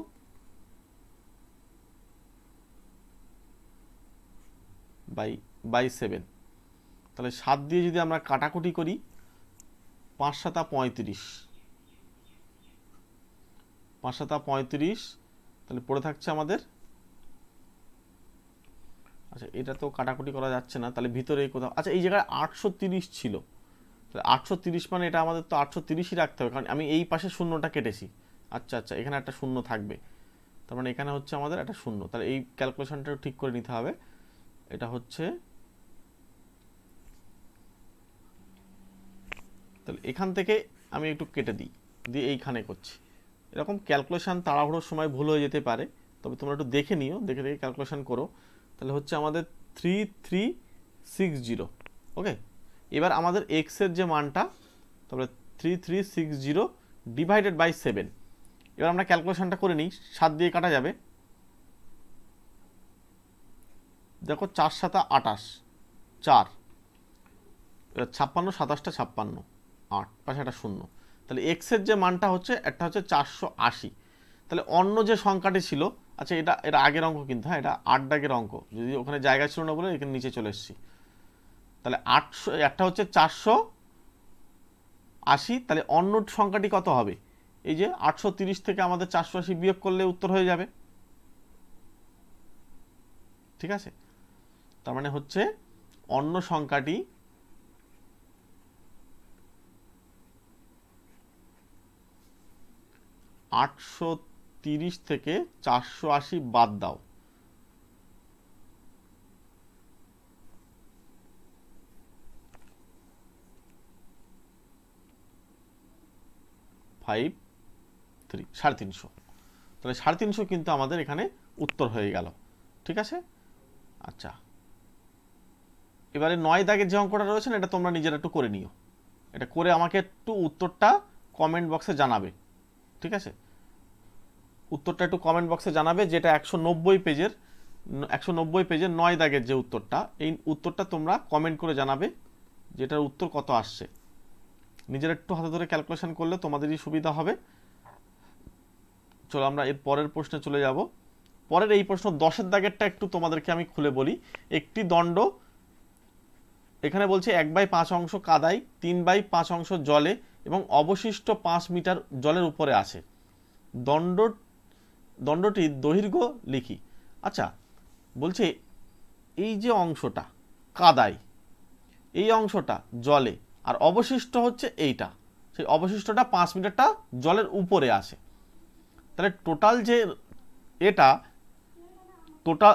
বাই বাই সেভেন তাহলে সাত দিয়ে যদি আমরা কাটাকুটি করি পাঁচ সাতা পঁয়ত্রিশ পাঁচ সাতা পঁয়ত্রিশ তাহলে পড়ে থাকছে আমাদের আচ্ছা এটা তো কাটাকুটি করা যাচ্ছে না তাহলে ভিতরে কোথাও আচ্ছা এই জায়গায় আটশো তিরিশ ছিল তাহলে আটশো তিরিশ মানে এটা আমাদের তো আটশো তিরিশই রাখতে হবে কারণ আমি এই পাশে শূন্যটা কেটেছি আচ্ছা আচ্ছা এখানে একটা শূন্য থাকবে তার মানে এখানে হচ্ছে আমাদের একটা শূন্য তাহলে এই ক্যালকুলেশনটাও ঠিক করে নিতে হবে এটা হচ্ছে তাহলে এখান থেকে আমি একটু কেটে দিই দিয়ে এইখানে করছি এরকম ক্যালকুলেশান তাড়াহুড়োর সময় ভুল হয়ে যেতে পারে তবে তোমরা একটু দেখে নিও দেখে দেখে ক্যালকুলেশান করো তাহলে হচ্ছে আমাদের three three six zero okay এবার আমাদের এক্সের যে মানটা তারপরে three three six zero divided by seven এবার আমরা ক্যালকুলেশানটা করে নিই সাত দিয়ে কাটা যাবে দেখো চার সাতা আটাশ চার এবার ছাপ্পান্ন সাতাশটা ছাপ্পান্ন আট পাঁচ একটা শূন্য তাহলে এক্সের যে মানটা হচ্ছে একটা হচ্ছে চারশো আশি তাহলে অন্য যে সংখ্যাটি ছিল আচ্ছা এটা এটা আগের অঙ্ক কিন্তু হ্যাঁ এটা আট দাগের অঙ্ক যদি ওখানে জায়গা ছিল না বলে এখানে নিচে চলে এসেছি তাহলে আটশো একটা হচ্ছে চারশো আশি তাহলে অন্য সংখ্যাটি কত হবে এই যে আটশো থেকে আমাদের চারশো আশি বিয়োগ করলে উত্তর হয়ে যাবে ঠিক আছে তার মানে হচ্ছে অন্য সংখ্যাটি আটশো তিরিশ থেকে চারশো আশি বাদ দাও ফাইভ থ্রি সাড়ে তিনশো তাহলে সাড়ে তিনশো কিন্তু আমাদের এখানে উত্তর হয়ে গেল ঠিক আছে আচ্ছা এবারে নয় দাগের যে অঙ্কটা রয়েছে না এটা তোমরা নিজেরা একটু করে নিও এটা করে আমাকে একটু উত্তরটা কমেন্ট বক্সে জানাবে ঠিক আছে উত্তরটা একটু কমেন্ট বক্সে জানাবে যেটা একশো নব্বই পেজের একশো নব্বই পেজের নয় দাগের যে উত্তরটা এই উত্তরটা তোমরা কমেন্ট করে জানাবে যেটার উত্তর কত আসছে নিজের একটু হাতে ধরে ক্যালকুলেশন করলে তোমাদেরই সুবিধা হবে চলো আমরা এর পরের প্রশ্নে চলে যাব পরের এই প্রশ্ন দশের দাগেরটা একটু তোমাদেরকে আমি খুলে বলি একটি দণ্ড এখানে বলছে এক বাই পাঁচ অংশ কাদাই তিন বাই পাঁচ অংশ জলে এবং অবশিষ্ট পাঁচ মিটার জলের উপরে আছে দণ্ড দণ্ডটির দৈর্ঘ্য লিখি আচ্ছা বলছে এই যে অংশটা কাদায় এই অংশটা জলে আর অবশিষ্ট হচ্ছে এইটা সেই অবশিষ্টটা পাঁচ মিটারটা জলের উপরে আসে তাহলে টোটাল যে এটা টোটাল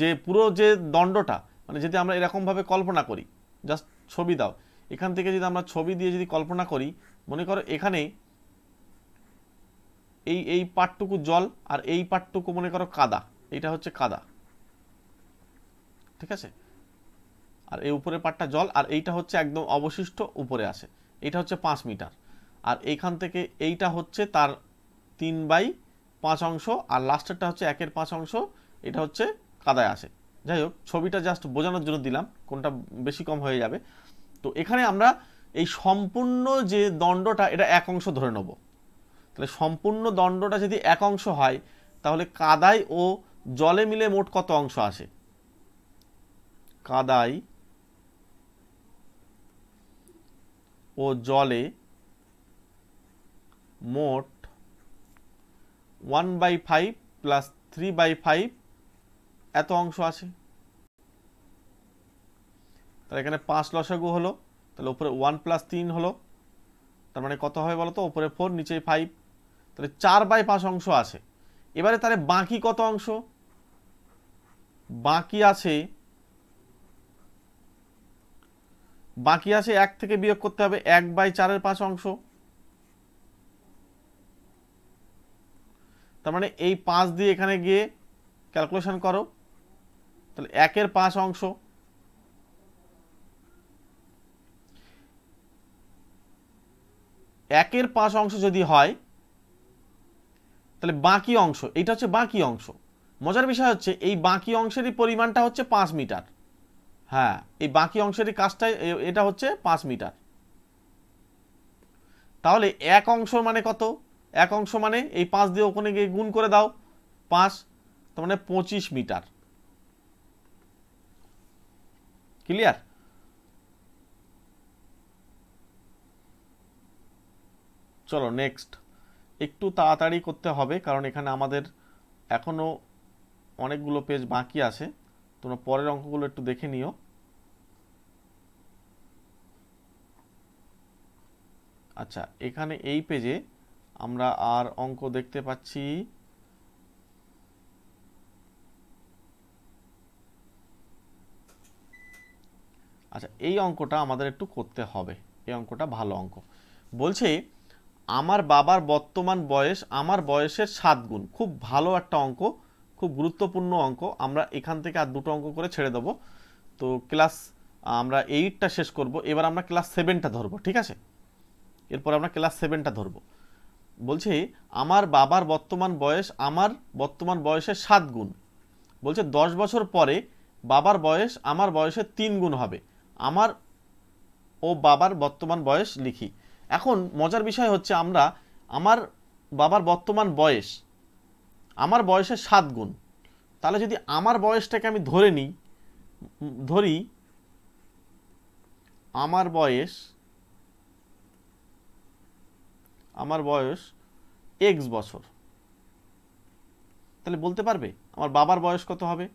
যে পুরো যে দণ্ডটা মানে যদি আমরা এরকমভাবে কল্পনা করি জাস্ট ছবি দাও এখান থেকে যদি আমরা ছবি দিয়ে যদি কল্পনা করি মনে করো এখানে এই এই পাটটুকু জল আর এই পাটটুকু মনে করো কাদা এটা হচ্ছে কাদা ঠিক আছে আর এই উপরে পাটটা জল আর এইটা হচ্ছে একদম অবশিষ্ট উপরে আসে এটা হচ্ছে পাঁচ মিটার আর এইখান থেকে এইটা হচ্ছে তার তিন বাই পাঁচ অংশ আর লাস্টেরটা হচ্ছে একের পাঁচ অংশ এটা হচ্ছে কাদায় আসে যাই হোক ছবিটা জাস্ট বোঝানোর জন্য দিলাম কোনটা বেশি কম হয়ে যাবে তো এখানে আমরা এই সম্পূর্ণ যে দণ্ডটা এটা এক অংশ ধরে নেবো তাহলে সম্পূর্ণ দণ্ডটা যদি এক অংশ হয় তাহলে কাদাই ও জলে মিলে মোট কত অংশ আসে কাদাই ও জলে মোট one by five plus three by five এত অংশ আছে তাহলে এখানে পাঁচ লসাগু হলো তাহলে ওপরে ওয়ান প্লাস তিন হলো তার মানে কত হবে বলো তো ওপরে ফোর নিচে ফাইভ তাহলে চার বাই পাঁচ অংশ আছে এবারে তাহলে বাকি কত অংশ বাকি আছে বাকি আছে এক থেকে বিয়োগ করতে হবে এক বাই চারের পাঁচ অংশ তার মানে এই পাঁচ দিয়ে এখানে গিয়ে ক্যালকুলেশন করো তাহলে একের পাঁচ অংশ একের পাঁচ অংশ যদি হয় তাহলে বাকি অংশ এটা হচ্ছে বাকি অংশ মজার বিষয় হচ্ছে এই বাকি অংশেরই পরিমাণটা হচ্ছে পাঁচ মিটার হ্যাঁ এই বাকি অংশেরই কাজটা এটা হচ্ছে পাঁচ মিটার তাহলে এক অংশ মানে কত এক অংশ মানে এই পাঁচ দিয়ে ওখানে গিয়ে গুণ করে দাও পাঁচ তার মানে পঁচিশ মিটার ক্লিয়ার চলো নেক্সট একটু তাড়াতাড়ি করতে হবে কারণ এখানে আমাদের এখনও অনেকগুলো পেজ বাকি আছে তোমরা পরের অঙ্কগুলো একটু দেখে নিও আচ্ছা এখানে এই পেজে আমরা আর অঙ্ক দেখতে পাচ্ছি আচ্ছা এই অঙ্কটা আমাদের একটু করতে হবে এই অঙ্কটা ভালো অঙ্ক বলছে আমার বাবার বর্তমান বয়স আমার বয়সের সাত গুণ খুব ভালো একটা অঙ্ক খুব গুরুত্বপূর্ণ অঙ্ক আমরা এখান থেকে আর দুটো অঙ্ক করে ছেড়ে দেবো তো ক্লাস আমরা এইটটা শেষ করব এবার আমরা ক্লাস সেভেনটা ধরবো ঠিক আছে এরপর আমরা ক্লাস সেভেনটা ধরবো বলছি আমার বাবার বর্তমান বয়স আমার বর্তমান বয়সের সাত গুণ বলছে দশ বছর পরে বাবার বয়স আমার বয়সের তিন গুণ হবে আমার ও বাবার বর্তমান বয়স লিখি এখন মজার বিষয় হচ্ছে আমরা আমার বাবার বর্তমান বয়স আমার বয়সের সাত গুণ তাহলে যদি আমার বয়সটাকে আমি ধরে নিই ধরি আমার বয়স আমার বয়স এক্স বছর তাহলে বলতে পারবে আমার বাবার বয়স কত হবে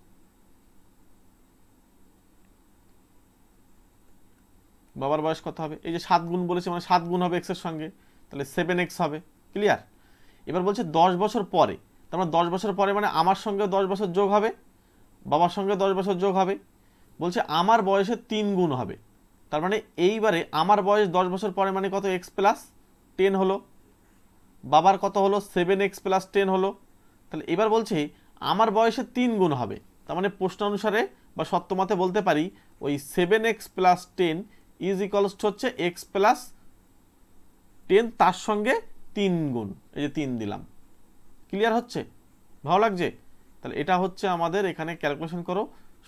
বাবার বয়স কত হবে এই যে সাত গুণ বলেছে মানে সাত গুণ হবে এক্সের সঙ্গে তাহলে সেভেন এক্স হবে ক্লিয়ার এবার বলছে দশ বছর পরে তার মানে দশ বছর পরে মানে আমার সঙ্গে দশ বছর যোগ হবে বাবার সঙ্গে দশ বছর যোগ হবে বলছে আমার বয়সে তিন গুণ হবে তার মানে এইবারে আমার বয়স দশ বছর পরে মানে কত এক্স প্লাস টেন হলো বাবার কত হলো সেভেন এক্স প্লাস টেন হলো তাহলে এবার বলছে আমার বয়সে তিন গুণ হবে তার মানে প্রশ্ন অনুসারে বা সত্যমতে বলতে পারি ওই seven X plus ten is equals হচ্ছে এক্স প্লাস টেন তার সঙ্গে তিন গুণ এই যে তিন দিলাম ক্লিয়ার হচ্ছে ভালো লাগছে তাহলে এটা হচ্ছে আমাদের এখানে ক্যালকুলেশন করো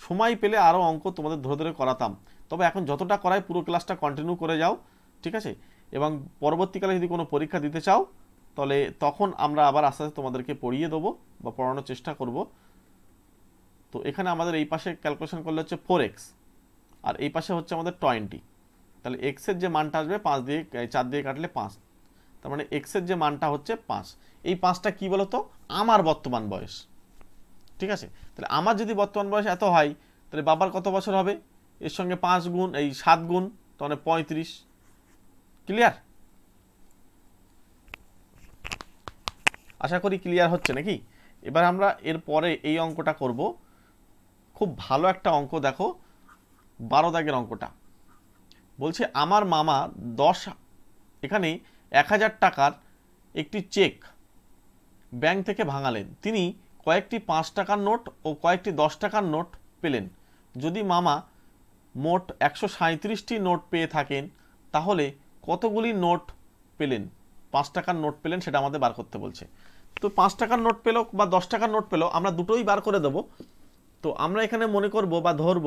সময় পেলে আরও অঙ্ক তোমাদের ধরে ধরে করাতাম তবে এখন যতটা করায় পুরো ক্লাসটা কন্টিনিউ করে যাও ঠিক আছে এবং পরবর্তীকালে যদি কোনো পরীক্ষা দিতে চাও তাহলে তখন আমরা আবার আস্তে আস্তে তোমাদেরকে পড়িয়ে দেবো বা পড়ানোর চেষ্টা করব তো এখানে আমাদের এই পাশে ক্যালকুলেশন করলে হচ্ছে ফোর এক্স আর এই পাশে হচ্ছে আমাদের টোয়েন্টি তাহলে এক্সের যে মানটা আসবে পাঁচ দিয়ে চার দিয়ে কাটলে পাঁচ তার মানে এক্সের যে মানটা হচ্ছে পাঁচ এই পাঁচটা কি বলতো আমার বর্তমান বয়স ঠিক আছে তাহলে আমার যদি বর্তমান বয়স এত হয় তাহলে বাবার কত বছর হবে এর সঙ্গে পাঁচ গুণ এই সাত গুণ তাহলে মানে পঁয়ত্রিশ ক্লিয়ার আশা করি ক্লিয়ার হচ্ছে নাকি এবার আমরা এরপরে এই অঙ্কটা করব খুব ভালো একটা অঙ্ক দেখো বারো দাগের অঙ্কটা বলছে আমার মামা দশ এখানে এক হাজার টাকার একটি চেক ব্যাংক থেকে ভাঙালেন তিনি কয়েকটি পাঁচ টাকার নোট ও কয়েকটি দশ টাকার নোট পেলেন যদি মামা মোট একশো সাঁত্রিশটি নোট পেয়ে থাকেন তাহলে কতগুলি নোট পেলেন পাঁচ টাকার নোট পেলেন সেটা আমাদের বার করতে বলছে তো পাঁচ টাকার নোট পেল বা দশ টাকার নোট পেল আমরা দুটোই বার করে দেব তো আমরা এখানে মনে করব বা ধরব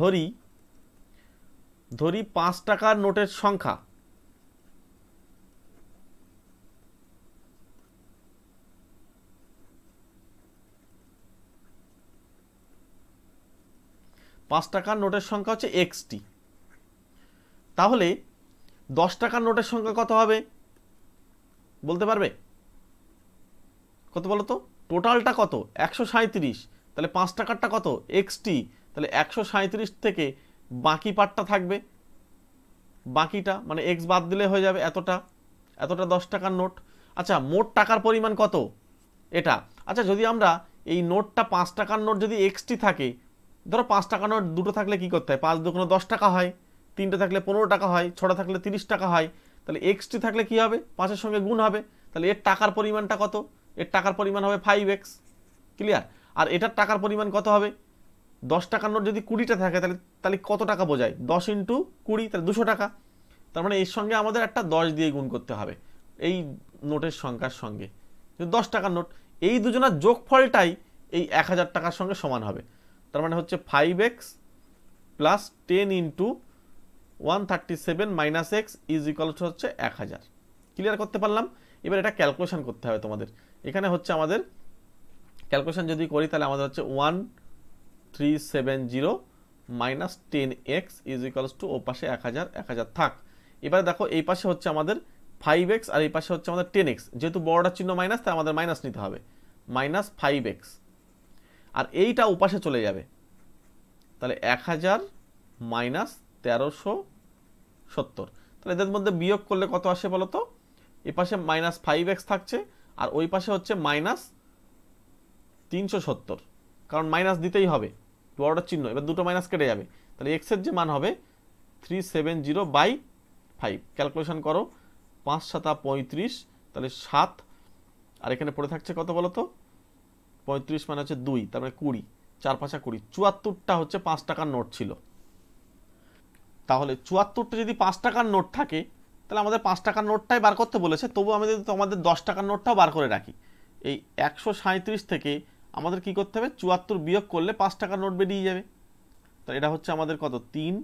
ধরি ধরি পাঁচ টাকার নোটের সংখ্যা পাঁচ টাকার নোটের সংখ্যা হচ্ছে এক্সটি তাহলে দশ টাকার নোটের সংখ্যা কত হবে বলতে পারবে কত বলো তো টোটালটা কত একশো সাঁত্রিশ তাহলে পাঁচ টাকারটা কত এক্সটি তাহলে একশো সাঁত্রিশ থেকে বাকি পার্টটা থাকবে বাকিটা মানে এক্স বাদ দিলে হয়ে যাবে এতটা এতটা দশ টাকার নোট আচ্ছা মোট টাকার পরিমাণ কত এটা আচ্ছা যদি আমরা এই নোটটা পাঁচ টাকার নোট যদি এক্সটি থাকে ধরো পাঁচ টাকার নোট দুটো থাকলে কি করতে হয় পাঁচ দুগুণো দশ টাকা হয় তিনটে থাকলে পনেরো টাকা হয় ছটা থাকলে তিরিশ টাকা হয় তাহলে এক্সটি থাকলে কি হবে পাঁচের সঙ্গে গুণ হবে তাহলে এর টাকার পরিমাণটা কত এর টাকার পরিমাণ হবে ফাইভ এক্স ক্লিয়ার আর এটার টাকার পরিমাণ কত হবে দশ টাকার নোট যদি কুড়িটা থাকে তাহলে তাহলে কত টাকা বোঝায় দশ ইন্টু কুড়ি তাহলে দুশো টাকা তার মানে এর সঙ্গে আমাদের একটা দশ দিয়ে গুণ করতে হবে এই নোটের সংখ্যার সঙ্গে দশ টাকার নোট এই দুজনার যোগফলটাই এই এক হাজার টাকার সঙ্গে সমান হবে তার মানে হচ্ছে five X plus ten into one thirty seven minus X is equal হচ্ছে এক হাজার ক্লিয়ার করতে পারলাম এবার এটা ক্যালকুলেশন করতে হবে তোমাদের এখানে হচ্ছে আমাদের ক্যালকুলেশন যদি করি তাহলে আমাদের হচ্ছে one three seven zero minus ten X is equals to ও পাশে এক হাজার এক হাজার থাক এবারে দেখো এই পাশে হচ্ছে আমাদের ফাইভ এক্স আর এই পাশে হচ্ছে আমাদের টেন এক্স যেহেতু বড়টার চিহ্ন মাইনাস তাই আমাদের মাইনাস নিতে হবে মাইনাস ফাইভ এক্স আর এইটা উপাশে চলে যাবে তাহলে এক হাজার মাইনাস তেরোশো সত্তর তাহলে এদের মধ্যে বিয়োগ করলে কত আসে বলো তো এ পাশে মাইনাস ফাইভ এক্স থাকছে আর ওই পাশে হচ্ছে মাইনাস তিনশো সত্তর কারণ মাইনাস দিতেই হবে অর্ডার চিহ্ন এবার দুটো মাইনাস কেটে যাবে তাহলে এক্সের যে মান হবে three seven zero by five calculation করো পাঁচ সাতা পঁয়ত্রিশ তাহলে সাত আর এখানে পড়ে থাকছে কত বলো তো পঁয়ত্রিশ মানে হচ্ছে দুই তার মানে কুড়ি চার পাঁচা কুড়ি চুয়াত্তরটা হচ্ছে পাঁচ টাকার নোট ছিল তাহলে চুয়াত্তরটা যদি পাঁচ টাকার নোট থাকে তাহলে আমাদের পাঁচ টাকার নোটটাই বার করতে বলেছে তবু আমাদের আমাদের দশ টাকার নোটটাও বার করে রাখি এই একশো সাঁত্রিশ থেকে আমাদের কি করতে হবে চুয়াত্তর বিয়োগ করলে পাঁচ টাকার নোট বেরিয়ে যাবে তাহলে এটা হচ্ছে আমাদের কত তিন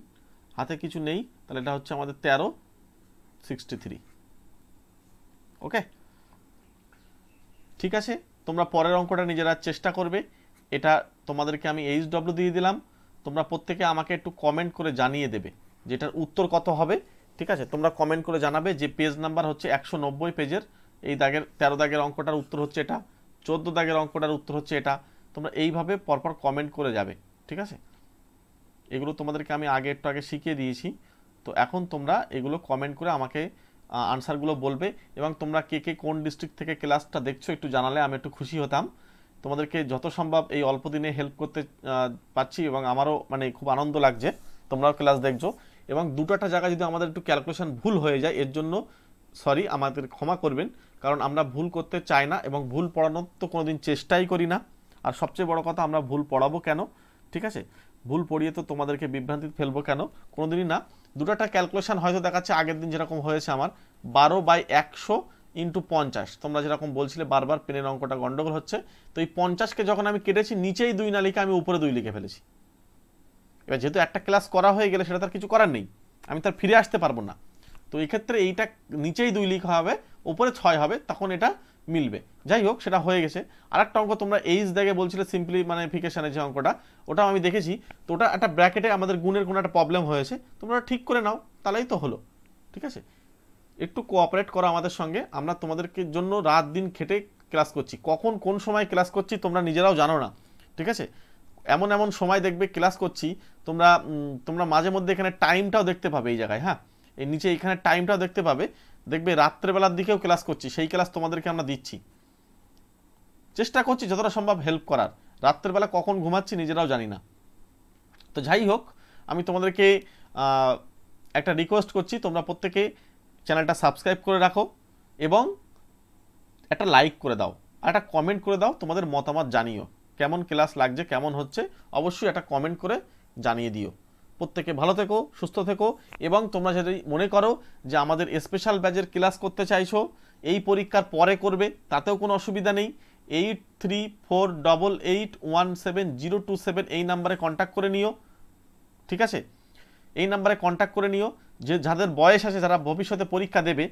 হাতে কিছু নেই তাহলে এটা হচ্ছে আমাদের তেরো সিক্সটি থ্রি ওকে ঠিক আছে তোমরা পরের অঙ্কটা নিজেরা চেষ্টা করবে এটা তোমাদেরকে আমি এইচ ডব্লিউ দিয়ে দিলাম তোমরা প্রত্যেকে আমাকে একটু কমেন্ট করে জানিয়ে দেবে যেটার উত্তর কত হবে ঠিক আছে তোমরা কমেন্ট করে জানাবে যে পেজ নাম্বার হচ্ছে একশো পেজের এই দাগের তেরো দাগের অঙ্কটার উত্তর হচ্ছে এটা চোদ্দো দাগের অঙ্কটার উত্তর হচ্ছে এটা তোমরা এইভাবে পরপর কমেন্ট করে যাবে ঠিক আছে এগুলো তোমাদেরকে আমি আগে একটু আগে শিখিয়ে দিয়েছি তো এখন তোমরা এগুলো কমেন্ট করে আমাকে আনসারগুলো বলবে এবং তোমরা কে কে কোন ডিস্ট্রিক্ট থেকে ক্লাসটা দেখছো একটু জানালে আমি একটু খুশি হতাম তোমাদেরকে যত সম্ভব এই অল্প দিনে হেল্প করতে পারছি এবং আমারও মানে খুব আনন্দ লাগছে তোমরাও ক্লাস দেখছো এবং দুটাটা জায়গা যদি আমাদের একটু ক্যালকুলেশন ভুল হয়ে যায় এর জন্য সরি আমাদের ক্ষমা করবেন কারণ আমরা ভুল করতে চাই না এবং ভুল পড়ানোর তো কোনোদিন চেষ্টাই করি না আর সবচেয়ে বড় কথা আমরা ভুল পড়াবো কেন ঠিক আছে ভুল পড়িয়ে তো তোমাদেরকে বিভ্রান্তি ফেলবো কেন কোনোদিনই না দুটাটা ক্যালকুলেশান হয়তো দেখাচ্ছে আগের দিন যেরকম হয়েছে আমার বারো বাই একশো ইন্টু পঞ্চাশ তোমরা যেরকম বলছিলে বারবার পেনের অঙ্কটা গন্ডগোল হচ্ছে তো এই পঞ্চাশকে যখন আমি কেটেছি নিচেই দুই না লিখে আমি উপরে দুই লিখে ফেলেছি এবার যেহেতু একটা ক্লাস করা হয়ে গেলে সেটা তার কিছু করার নেই আমি তার ফিরে আসতে পারবো না তো এক্ষেত্রে এইটা নিচেই দুই লিখা হবে ওপরে ছয় হবে তখন এটা মিলবে যাই হোক সেটা হয়ে গেছে আর একটা অঙ্ক তোমরা এইচ দেখে বলছিলে সিম্পলি মানে ফিকেশানের যে অঙ্কটা ওটা আমি দেখেছি তো ওটা একটা ব্র্যাকেটে আমাদের গুণের কোনো একটা প্রবলেম হয়েছে তোমরা ঠিক করে নাও তাহলেই তো হলো ঠিক আছে একটু কোঅপারেট করো আমাদের সঙ্গে আমরা তোমাদেরকে জন্য রাত দিন খেটে ক্লাস করছি কখন কোন সময় ক্লাস করছি তোমরা নিজেরাও জানো না ঠিক আছে এমন এমন সময় দেখবে ক্লাস করছি তোমরা তোমরা মাঝে মধ্যে এখানে টাইমটাও দেখতে পাবে এই জায়গায় হ্যাঁ এই নিচে এখানে টাইমটা দেখতে পাবে দেখবে রাত্রেবেলার দিকেও ক্লাস করছি সেই ক্লাস তোমাদেরকে আমরা দিচ্ছি চেষ্টা করছি যতটা সম্ভব হেল্প করার রাত্রেবেলা কখন ঘুমাচ্ছি নিজেরাও জানি না তো যাই হোক আমি তোমাদেরকে একটা রিকোয়েস্ট করছি তোমরা প্রত্যেকে চ্যানেলটা সাবস্ক্রাইব করে রাখো এবং একটা লাইক করে দাও আর একটা কমেন্ট করে দাও তোমাদের মতামত জানিও কেমন ক্লাস লাগছে কেমন হচ্ছে অবশ্যই একটা কমেন্ট করে জানিয়ে দিও প্রত্যেকে ভালো থেকো সুস্থ থেকো এবং তোমরা যদি মনে করো যে আমাদের স্পেশাল ব্যাচের ক্লাস করতে চাইছো এই পরীক্ষার পরে করবে তাতেও কোনো অসুবিধা নেই eight three four double eight one seven zero two seven এই নাম্বারে কন্ট্যাক্ট করে নিও ঠিক আছে এই নাম্বারে কন্ট্যাক্ট করে নিও যে যাদের বয়স আছে যারা ভবিষ্যতে পরীক্ষা দেবে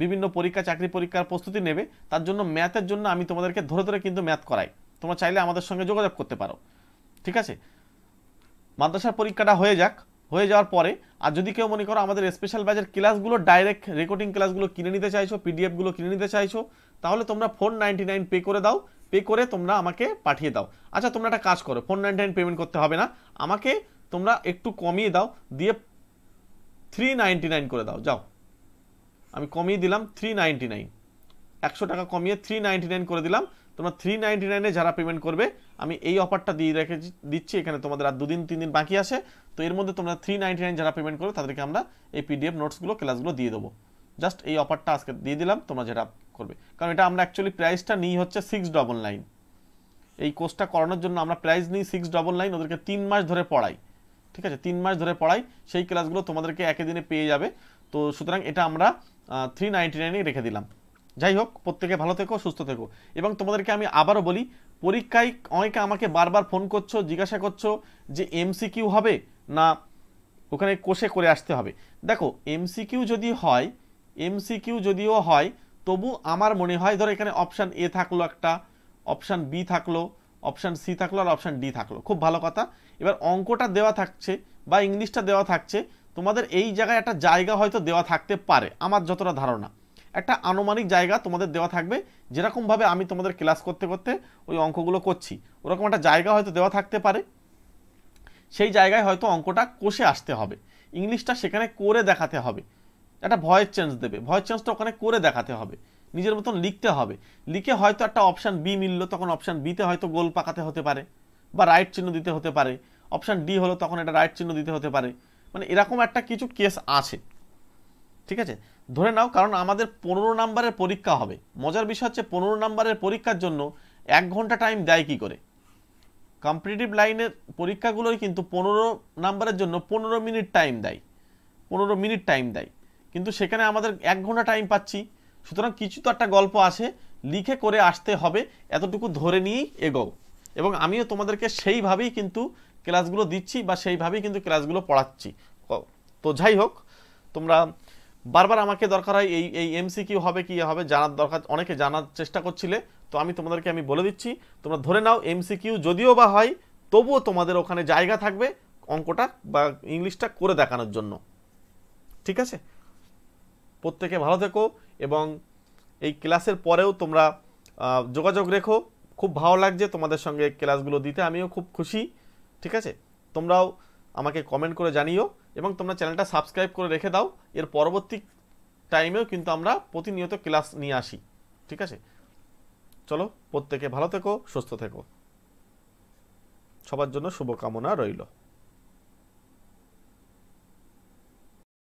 বিভিন্ন পরীক্ষা চাকরি পরীক্ষার প্রস্তুতি নেবে তার জন্য ম্যাথের জন্য আমি তোমাদেরকে ধরে ধরে কিন্তু ম্যাথ করাই তোমরা চাইলে আমাদের সঙ্গে যোগাযোগ করতে পারো ঠিক আছে মাদ্রাসার পরীক্ষাটা হয়ে যাক হয়ে যাওয়ার পরে আর যদি কেউ মনে করো আমাদের স্পেশাল ব্যাচের ক্লাসগুলো ডাইরেক্ট রেকর্ডিং ক্লাসগুলো কিনে নিতে চাইছো পিডিএফগুলো কিনে নিতে চাইছো তাহলে তোমরা ফোর নাইনটি নাইন পে করে দাও পে করে তোমরা আমাকে পাঠিয়ে দাও আচ্ছা তোমরা একটা কাজ করো ফোর নাইনটি নাইন পেমেন্ট করতে হবে না আমাকে তোমরা একটু কমিয়ে দাও দিয়ে থ্রি নাইন করে দাও যাও আমি কমিয়ে দিলাম থ্রি নাইনটি নাইন একশো টাকা কমিয়ে থ্রি নাইন করে দিলাম তোমরা থ্রি নাইনটি নাইনে যারা পেমেন্ট করবে আমি এই অফারটা দিয়ে রেখে দিচ্ছি এখানে তোমাদের আর দুদিন তিন দিন বাকি আছে তো এর মধ্যে তোমরা থ্রি নাইনটি নাইন যারা পেমেন্ট করবে তাদেরকে আমরা এই পিডিএফ নোটসগুলো ক্লাসগুলো দিয়ে দেবো জাস্ট এই অফারটা আজকে দিয়ে দিলাম তোমরা যেটা করবে কারণ এটা আমরা অ্যাকচুয়ালি প্রাইসটা নিই হচ্ছে সিক্স ডবল নাইন এই কোর্সটা করানোর জন্য আমরা প্রাইস নিই সিক্স ডবল নাইন ওদেরকে তিন মাস ধরে পড়াই ঠিক আছে তিন মাস ধরে পড়াই সেই ক্লাসগুলো তোমাদেরকে একই দিনে পেয়ে যাবে তো সুতরাং এটা আমরা থ্রি নাইনটি নাইনেই রেখে দিলাম যাই হোক প্রত্যেকে ভালো থেকো সুস্থ থেকো এবং তোমাদেরকে আমি আবারও বলি পরীক্ষায় অনেকে আমাকে বারবার ফোন করছো জিজ্ঞাসা করছো যে এমসিকিউ হবে না ওখানে কোষে করে আসতে হবে দেখো এমসিকিউ যদি হয় এমসিকিউ যদিও হয় তবু আমার মনে হয় ধরো এখানে অপশান এ থাকলো একটা অপশান বি থাকলো অপশান সি থাকলো আর অপশান ডি থাকলো খুব ভালো কথা এবার অঙ্কটা দেওয়া থাকছে বা ইংলিশটা দেওয়া থাকছে তোমাদের এই জায়গায় একটা জায়গা হয়তো দেওয়া থাকতে পারে আমার যতটা ধারণা একটা আনুমানিক জায়গা তোমাদের দেওয়া থাকবে যেরকমভাবে আমি তোমাদের ক্লাস করতে করতে ওই অঙ্কগুলো করছি ওরকম একটা জায়গা হয়তো দেওয়া থাকতে পারে সেই জায়গায় হয়তো অঙ্কটা কষে আসতে হবে ইংলিশটা সেখানে করে দেখাতে হবে একটা ভয়েস চেঞ্জ দেবে ভয়েস চেঞ্জটা ওখানে করে দেখাতে হবে নিজের মতন লিখতে হবে লিখে হয়তো একটা অপশান বি মিললো তখন অপশান বিতে হয়তো গোল পাকাতে হতে পারে বা রাইট চিহ্ন দিতে হতে পারে অপশান ডি হলো তখন এটা রাইট চিহ্ন দিতে হতে পারে মানে এরকম একটা কিছু কেস আছে ঠিক আছে ধরে নাও কারণ আমাদের পনেরো নাম্বারের পরীক্ষা হবে মজার বিষয় হচ্ছে পনেরো নাম্বারের পরীক্ষার জন্য এক ঘন্টা টাইম দেয় কি করে কম্পিটিটিভ লাইনের পরীক্ষাগুলোই কিন্তু পনেরো নাম্বারের জন্য পনেরো মিনিট টাইম দেয় পনেরো মিনিট টাইম দেয় কিন্তু সেখানে আমাদের এক ঘন্টা টাইম পাচ্ছি সুতরাং কিছু তো একটা গল্প আসে লিখে করে আসতে হবে এতটুকু ধরে নিয়েই এগোও এবং আমিও তোমাদেরকে সেইভাবেই কিন্তু ক্লাসগুলো দিচ্ছি বা সেইভাবেই কিন্তু ক্লাসগুলো পড়াচ্ছি তো যাই হোক তোমরা বারবার আমাকে দরকার হয় এই এই এমসি কিউ হবে কি হবে জানার দরকার অনেকে জানার চেষ্টা করছিলে তো আমি তোমাদেরকে আমি বলে দিচ্ছি তোমরা ধরে নাও এমসি কিউ যদিও বা হয় তবুও তোমাদের ওখানে জায়গা থাকবে অঙ্কটা বা ইংলিশটা করে দেখানোর জন্য ঠিক আছে প্রত্যেকে ভালো থেকো এবং এই ক্লাসের পরেও তোমরা যোগাযোগ রেখো খুব ভালো লাগছে তোমাদের সঙ্গে ক্লাসগুলো দিতে আমিও খুব খুশি ঠিক আছে তোমরাও আমাকে কমেন্ট করে জানিও এবং তোমরা চ্যানেলটা সাবস্ক্রাইব করে রেখে দাও এর পরবর্তী টাইমেও কিন্তু আমরা প্রতিনিয়ত ক্লাস নিয়ে আসি ঠিক আছে চলো প্রত্যেকে ভালো থেকো সুস্থ থেকো সবার জন্য শুভকামনা রইল